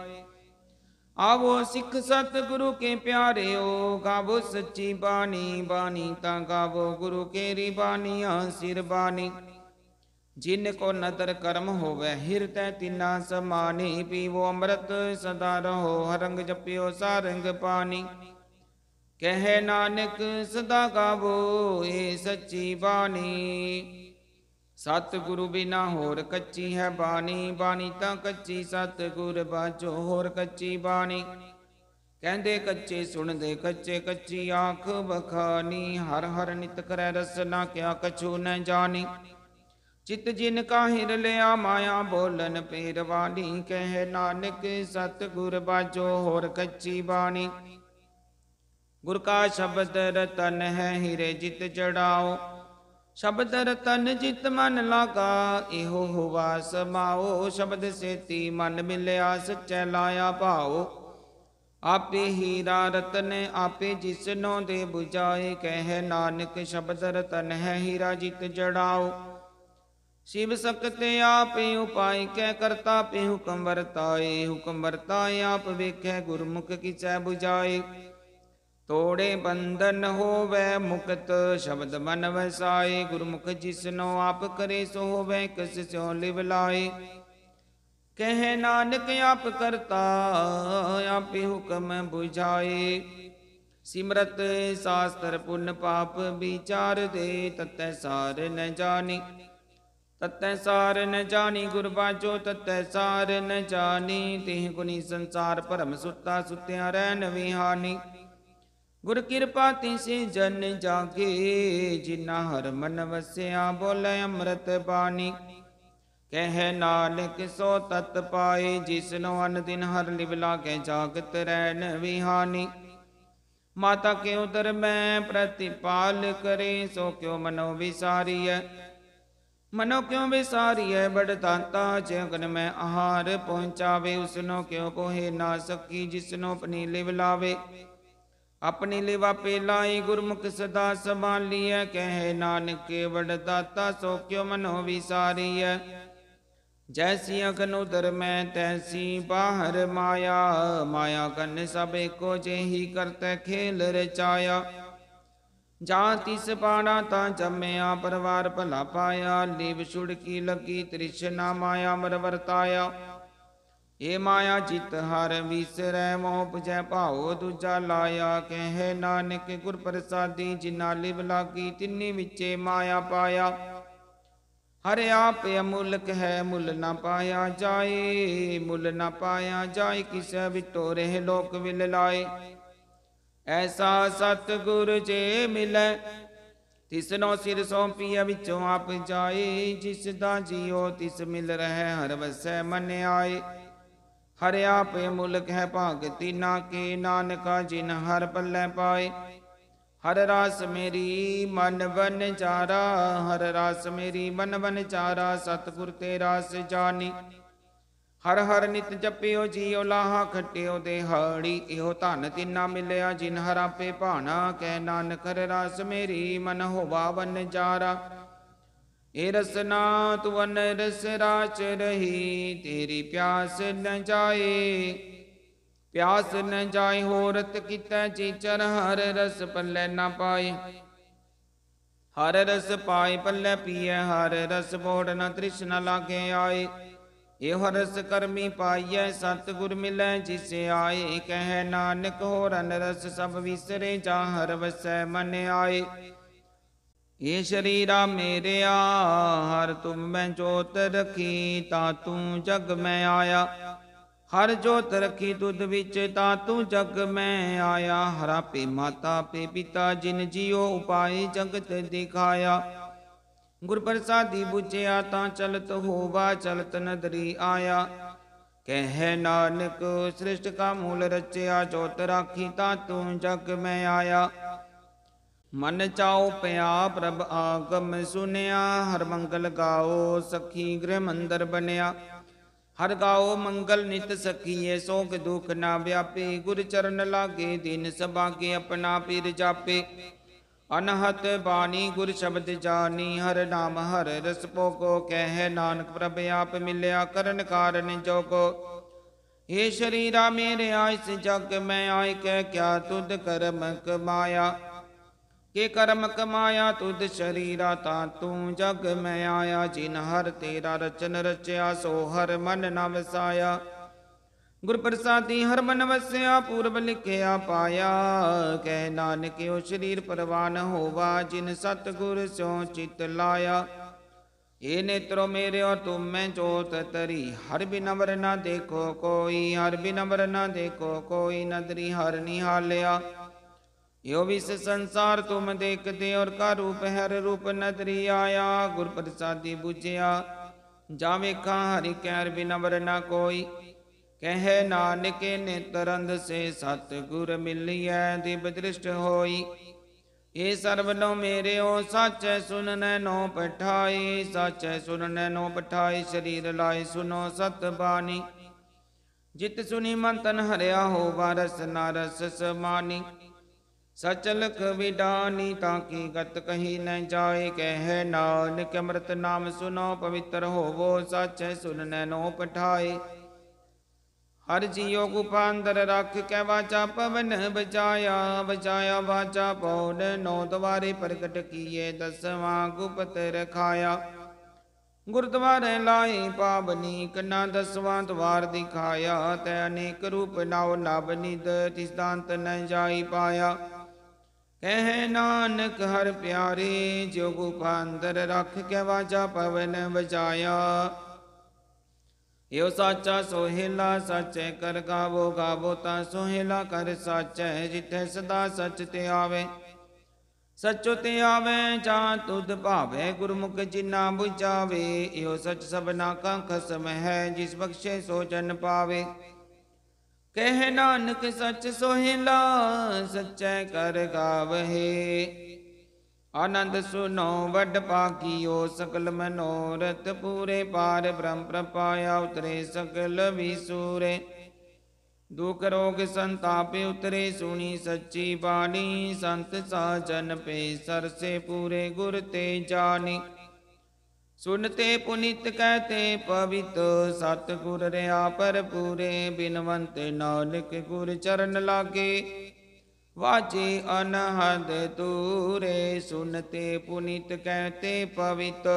ਆਵੋ ਸਿੱਖ ਸਤਿਗੁਰੂ ਕੇ ਪਿਆਰਿਓ ਗਾਵੋ ਸੱਚੀ ਬਾਣੀ ਬਾਣੀ ਤਾਂ ਗਾਵੋ ਗੁਰੂ ਕੇ ਰੀ ਬਾਣੀ ਸਿਰ ਬਾਣੀ ਜਿਨ ਕੋ ਨਦਰ ਕਰਮ ਹੋਵੇ ਹਿਰਦੈ ਤਿਨਾ ਸਮਾਨੀ ਪੀਵੋ ਅੰਮ੍ਰਿਤ ਸਦਾ ਰਹੋ ਹਰੰਗ ਜਪਿਓ ਸਾਰੰਗ ਪਾਣੀ ਕਹੇ ਨਾਨਕ ਸਦਾ ਗਾਵੋ ਏ ਸੱਚੀ ਬਾਣੀ ਸਤ ਗੁਰੂ ਬਿਨਾ ਹੋਰ ਕੱਚੀ ਹੈ ਬਾਣੀ ਬਾਣੀ ਤਾਂ ਕੱਚੀ ਸਤ ਗੁਰ ਬਾਝੋ ਹੋਰ ਕੱਚੀ ਬਾਣੀ ਕਹਿੰਦੇ ਕੱਚੇ ਸੁਣਦੇ ਕੱਚੇ ਕੱਚੀ ਆਖ ਬਖਾਨੀ ਹਰ ਹਰ ਨਿਤ ਕਰੈ ਰਸਨਾ ਕਿਆ ਕਛੂ ਨ ਜਾਣੀ ਚਿਤ ਜਿਨ ਕਾ ਹਿਰ ਲਿਆ ਮਾਇਆ ਬੋਲਨ ਪੇਰਵਾਨੀ ਕਹਿ ਨਾਨਕ ਸਤ ਗੁਰ ਬਾਝੋ ਹੋਰ ਕੱਚੀ ਬਾਣੀ गुर का शब्द रतन है हीरे जित चढ़ाओ शब्द रतन जित मन लागा इहो हुआ समाओ शब्द से ती मन मिलया सचै लाया पाओ आपे हीरा रतन आपे जिस जिसनो दे बुझाए कह नानक शब्द रतन है हीरा जित जड़ाओ शिव सकते आप उपाय कै करता पे हुक्म वरताए हुक्म वरताए आप वेख गुरमुख किचै बुझाए ਤੋੜੇ ਬੰਧਨ ਹੋਵੇ ਮੁਕਤ ਸ਼ਬਦ ਮਨ ਵਸਾਈ ਗੁਰਮੁਖ ਜਿਸਨੋ ਆਪ ਕਰੇ ਸੋ ਹੋਵੇ ਕਿਸ ਸਿਉ ਲਿਵ ਲਾਏ ਕਹਿ ਨਾਨਕ ਆਪ ਕਰਤਾ ਆਪੇ ਹੁਕਮ 부ਝਾਏ ਸਿਮਰਤ ਸਾਸਤਰ ਪੁੰਨ ਪਾਪ ਵਿਚਾਰ ਦੇ ਤਤੈ ਸਾਰ ਨ ਜਾਣੀ ਤਤੈ ਸਾਰ ਨ ਜਾਣੀ ਗੁਰ ਬਾਜੋ ਤਤੈ ਸਾਰ ਨ ਜਾਣੀ ਤਿਹ ਗੁਨੀ ਸੰਸਾਰ ਭਰਮ ਸੁੱਤਾ ਸੁਤਿਆ ਰਹਿ ਨਵਿਹਾਨੀ ਗੁਰ ਕਿਰਪਾ ਤਿਸੇ ਜਨ ਜਾਗੇ ਜਿਨਾ ਹਰ ਮਨ ਵਸਿਆ ਬੋਲੇ ਅੰਮ੍ਰਿਤ ਬਾਣੀ ਕਹਿ ਨਾਨਕ ਸੋ ਤਤ ਪਾਏ ਜਿਸਨੋ ਅਨ ਦਿਨ ਹਰ ਲਿਵ ਕੇ ਜਾਗਤ ਰਹਿਣ ਵਿਹਾਨੀ ਮਾਤਾ ਕੇ ਉਦਰ ਮੈਂ ਪ੍ਰਤੀਪਾਲ ਕਰੇ ਸੋ ਕਿਉ ਮਨੋ ਵਿਸਾਰੀਐ ਮਨੋ ਕਿਉ ਵਿਸਾਰੀਐ ਬੜ ਤਾਤਾ ਜਗਨ ਮੈਂ ਆਹਾਰ ਪਹੁੰਚਾਵੇ ਉਸਨੋ ਕਿਉ ਕੋਹੇ ਨਾ ਸਕੀ ਜਿਸਨੋ ਪਨੀ ਲਿਵ ਲਾਵੇ ਆਪਣੀ ਲੇਵਾ ਪੇਲਾਈ ਗੁਰਮੁਖ ਸਦਾ ਸੰਭਾਲੀਐ ਕਹੇ ਨਾਨਕ ਵਡ ਦਾਤਾ ਸੋ ਕਿਉ ਮਨੋ ਵਿਸਾਰੀਐ ਜੈਸੀ ਅਗਨੁਦਰ ਮੈਂ ਤੈਸੀ ਬਾਹਰ ਮਾਇਆ ਮਾਇਆ ਕੰਨ ਸਭ ਏਕੋ ਜੇਹੀ ਕਰਤੇ ਖੇਲ ਰਚਾਇਆ ਜਾਂ ਤਿਸ ਪਾਣਾ ਤਾਂ ਜੰਮਿਆ ਪਰਵਾਰ ਭਲਾ ਪਾਇਆ ਲੀਵ ਛੁੜਕੀ ਲੱਗੀ ਤ੍ਰਿਸ਼ਨਾ ਮਾਇਆ ਮਰ ਵਰਤਾਇਆ ਏ ਮਾਇਆ ਚਿਤ ਹਰ ਵਿਸਰੈ ਮੋਹ ਪਜੈ ਭਾਉ ਦੂਜਾ ਲਾਇਆ ਕਹਿ ਨਾਨਕ ਗੁਰ ਪ੍ਰਸਾਦੀ ਜਿਨਾ ਲਿਵ ਲਾਗੀ ਤਿੰਨੀ ਵਿੱਚੇ ਮਾਇਆ ਪਾਇਆ ਹਰ ਆਪ ਅਮੁਲਕ ਹੈ ਮੁੱਲ ਨਾ ਪਾਇਆ ਜਾਏ ਮੁੱਲ ਨਾ ਪਾਇਆ ਜਾਏ ਕਿਸੈ ਵਿਟੋ ਰਹਿ ਲੋਕ ਵਿਲ ਲਾਏ ਐਸਾ ਸਤ ਗੁਰ ਜੇ ਮਿਲੈ ਨੋ ਸਿਰ ਸੋਪੀਆ ਵਿੱਚੋਂ ਆਪ ਜਾਏ ਜਿਸ ਦਾ ਜੀਉ ਤਿਸ ਮਿਲ ਰਹਿ ਹਰ ਵਸੈ ਮਨ ਆਏ ਹਰਿਆ ਪੇ ਮੁਲਕ ਹੈ ਭਾਗ ਤੀਨਾ ਕੀ ਨਾਨਕਾ ਜਿਨ ਹਰ ਪੱਲੇ ਪਾਏ ਹਰ ਰਸ ਮੇਰੀ ਮਨ ਬਨ ਚਾਰਾ ਹਰ ਰਸ ਮੇਰੀ ਮਨ ਬਨ ਚਾਰਾ ਸਤਗੁਰ ਤੇ ਰਾਸ ਜਾਣੀ ਹਰ ਹਰ ਨਿਤ ਜਪਿਓ ਜੀਉ ਲਾਹਾ ਖਟਿਓ ਦੇ ਇਹੋ ਧਨ ਤਿਨਾ ਮਿਲਿਆ ਜਿਨ ਹਰਾਂ ਪੇ ਭਾਣਾ ਕਹਿ ਨਾਨਕ ਰਸ ਮੇਰੀ ਮਨ ਹੋਵਾ ਬਨ ਚਾਰਾ ਇਹ ਰਸਨਾ ਤੂੰ ਅਨ ਰਸ ਰਾਚ ਰਹੀ ਤੇਰੀ ਪਿਆਸ ਨ ਜਾਏ ਪਿਆਸ ਨ ਜਾਏ ਹੋਰਤ ਕੀਤਾ ਚੀਚਰ ਹਰ ਰਸ ਪੱਲੇ ਨਾ ਪਾਏ ਹਰ ਰਸ ਪਾਏ ਪੱਲੇ ਪੀਏ ਹਰ ਰਸ ਬੋੜ ਨ ਤ੍ਰਿਸ਼ਨ ਲਾਗੇ ਆਏ ਇਹ ਹਰਸ ਕਰਮੀ ਪਾਈਐ ਸਤਗੁਰ ਮਿਲੈ ਜਿਸੇ ਆਏ ਕਹਿ ਨਾਨਕ ਹੋਰਨ ਰਸ ਸਭ ਵਿਸਰੇ ਜਾ ਹਰ ਵਸੈ ਮਨ ਆਏ ਇਹ ਸ਼ਰੀਰਾ ਮੇਰਿਆ ਹਰ ਤੁਮ ਮੈਂ ਜੋਤ ਰਖੀ ਤਾ ਤੂੰ ਜਗ ਮੈਂ ਆਇਆ ਹਰ ਜੋਤ ਰਖੀ ਦੁੱਧ ਵਿੱਚ ਤਾ ਤੂੰ ਜਗ ਮੈਂ ਆਇਆ ਹਰਾ ਪੇ ਮਾਤਾ ਪੇ ਪਿਤਾ ਜਿਨ ਜਿਉ ਉਪਾਈ ਜਗਤ ਦਿਖਾਇਆ ਗੁਰ ਪ੍ਰਸਾਦੀ ਬੁਝਿਆ ਤਾਂ ਚਲਤ ਹੋਵਾ ਚਲਤ ਨਦਰੀ ਆਇਆ ਕਹਿ ਨਾਨਕ ਸ੍ਰਿਸ਼ਟ ਕਾ ਮੂਲ ਰਚਿਆ ਜੋਤ ਰਾਖੀ ਤਾ ਤੂੰ ਜਗ ਮੈਂ ਆਇਆ ਮਨ ਚਾਉ ਪਿਆ ਪ੍ਰਭ ਆਗਮ ਸੁਨਿਆ ਹਰ ਮੰਗਲ ਗਾਓ ਸਖੀ ਗ੍ਰਹਿ ਮੰਦਰ ਬਨਿਆ ਹਰ ਗਾਓ ਮੰਗਲ ਨਿਤ ਸਖੀਏ ਸੋਗ ਦੁਖ ਨਾ ਵਿਆਪੇ ਗੁਰ ਚਰਨ ਲਾਗੇ ਦਿਨ ਸਭਾ ਕੇ ਆਪਣਾ ਪੀਰ ਜਾਪੇ ਅਨਹਤ ਬਾਣੀ ਗੁਰ ਸ਼ਬਦ ਜਾਨੀ ਹਰ ਨਾਮ ਹਰ ਰਸ ਪੋਕੋ ਕਹਿ ਨਾਨਕ ਪ੍ਰਭ ਆਪ ਮਿਲਿਆ ਕਰਨ ਕਾਰਨ ਜੋਗੋ ਏ ਸ਼ਰੀਰਾ ਮੇਰੇ ਆਇਸ ਜਗ ਮੈਂ ਆਇ ਕਹਿ ਕਿਆ ਤੁਧ ਕਰਮ ਕਮਾਇਆ ਕੇ ਕਰਮ ਕਮਾਇਆ ਤੁਧ ਸ਼ਰੀਰਾ ਤਾ ਤੂੰ ਜਗ ਮੈਂ ਆਇਆ ਜਿਨ ਹਰ ਤੇਰਾ ਰਚਨ ਰਚਿਆ ਸੋ ਹਰ ਮਨ ਨਾ ਵਸਾਇਆ ਗੁਰ ਪ੍ਰਸਾਦੀ ਹਰ ਮਨ ਵਸਿਆ ਪੂਰਬ ਲਿਖਿਆ ਪਾਇਆ ਕਹਿ ਨਾਨਕ ਓ ਸ਼ਰੀਰ ਪਰਵਾਨ ਹੋਵਾ ਜਿਨ ਸਤ ਗੁਰ ਸੋ ਚਿਤ ਲਾਇਆ ਏ ਨੇਤਰੋ ਮੇਰੇ ਔਰ ਤੁਮ ਮੈਂ ਜੋਤ ਤਰੀ ਹਰ ਬਿਨਵਰ ਨਾ ਦੇਖੋ ਕੋਈ ਹਰ ਬਿਨਵਰ ਨਾ ਦੇਖੋ ਕੋਈ ਨਦਰੀ ਹਰ ਨਿਹਾਲਿਆ यो विस संसार तुम देखते और का रूप हर रूप नदरी आया गुर प्रसादी बुझया जावे खा हरि कैर बिनवर न कोई कह नानक ने तरंद से सत गुर मिलिय दिव दृष्ट होई ਇਹ ਸਰਬ ਨੋ ਮੇਰੇ ਓ ਸਾਚੈ ਸੁਨਨੈ ਨੋ ਪਠਾਈ ਸਾਚੈ ਸੁਨਨੈ ਨੋ ਪਠਾਈ ਸਰੀਰ ਲਾਇ ਸੁਨੋ ਸਤ ਬਾਣੀ ਜਿਤ ਸੁਨੀ ਮਨ ਤਨ ਹਰਿਆ ਹੋ ਵਾਰਸ ਨਾਰਸ ਸਮਾਨੀ ਸਚਲਖ ਵਿਡਾਨੀ ਤਾਂ ਕੀ ਗਤ ਕਹੀ ਨੈ ਜਾਏ ਕਹਿ ਨਾਨਕ ਅਮਰਤ ਨਾਮ ਸੁਨੋ ਪਵਿੱਤਰ ਹੋਵੋ ਸਾਚੈ ਸੁਨਨੈ ਨੋ ਪਠਾਏ ਹਰ ਜੀਉ ਗੁਪਾਂਦਰ ਰੱਖ ਕੈ ਵਾਚਾ ਪਵਨ ਬਚਾਇਆ ਬਚਾਇਆ ਵਾਚਾ ਪਉਨ ਨੋ ਦਵਾਰੇ ਪ੍ਰਗਟ ਕੀਏ ਦਸਵਾ ਗੁਪਤ ਰਖਾਇਆ ਗੁਰਦੁਆਰੇ ਲਾਈ ਪਾਵਨੀ ਕਨਾ ਦਸਵਾਂ ਦਵਾਰ ਦਿਖਾਇਆ ਤੈ ਅਨੇਕ ਰੂਪ ਨਾਉ ਨਬ ਨਿਦ ਤਿਸ ਦਾੰਤ ਨ ਜਾਈ ਪਾਇਆ ਕਹਿ ਨਾਨਕ ਹਰ ਪਿਆਰੇ ਜੋਗ ਉਪਾੰਦਰ ਰੱਖ ਕੇ ਵਾਜਾ ਪਵਨ ਵਜਾਇਆ ਯੋ ਸੱਚਾ ਸੋਹਿਲਾ ਸੱਚੇ ਕਰ ਗਾਵੋ ਗਾਵੋ ਤਾਂ ਸੋਹਿਲਾ ਕਰ ਸੱਚੇ ਜਿੱਥੇ ਸਦਾ ਸੱਚ ਤੇ ਆਵੇ ਸੱਚੋ ਤੇ ਆਵੇ ਜਾਂ ਤੁਧ ਭਾਵੇ ਗੁਰਮੁਖ ਜਿਨਾ ਬੁਝਾਵੇ ਇਹੋ ਸੱਚ ਸਭਨਾ ਕਾ ਖਸਮ ਹੈ ਜਿਸ ਬਖਸ਼ੇ ਸੋ ਜਨ ਪਾਵੇ ਕਹਿ ਨਾਨਕ ਸੱਚ ਸੋਹਿਲਾ ਸੱਚੈ ਕਰ ਗਾਵਹੇ ਆਨੰਦ ਸੁਨੋ ਵੱਡ ਪਾਕੀਓ ਸਕਲ ਮਨੋਰਥ ਪੂਰੇ ਪਾਰ ਬ੍ਰਹਮ ਪ੍ਰਪਾਇਆ ਉਤਰੇ ਸਕਲ ਵਿਸੂਰੇ ਦੁਖ ਰੋਗ ਸੰਤਾਪੇ ਉਤਰੇ ਸੁਣੀ ਸੱਚੀ ਬਾਣੀ ਸੰਤ ਸਾਜਨ ਪੇ ਸਰਸੇ ਪੂਰੇ ਗੁਰ ਤੇ ਜਾਣੀ ਸੁਨਤੇ ਪੁਨੀਤ ਕਹਤੇ ਪਵਿੱਤ ਸਤਗੁਰ ਰਿਆ ਪਰ ਪੂਰੇ ਬਿਨਵੰਤ ਨਾਨਕ ਗੁਰ ਚਰਨ ਲਾਗੇ ਵਾਜੀ ਅਨਹਦ ਤੂਰੇ ਸੁਨਤੇ ਪੁਨੀਤ ਕਹਤੇ ਪਵਿੱਤ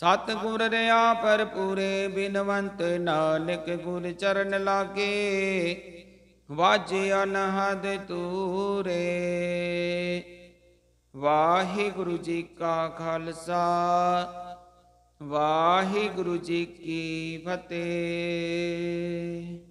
ਸਤਗੁਰ ਰਿਆ ਪਰ ਪੂਰੇ ਬਿਨਵੰਤ ਨਾਨਕ ਗੁਰ ਚਰਨ ਲਾਗੇ ਵਾਜੇ ਅਨਹਦ ਤੂਰੇ ਵਾਹਿਗੁਰੂ ਜੀ ਕਾ ਖਾਲਸਾ ਵਾਹਿਗੁਰੂ ਜੀ ਕੀ ਫਤਿਹ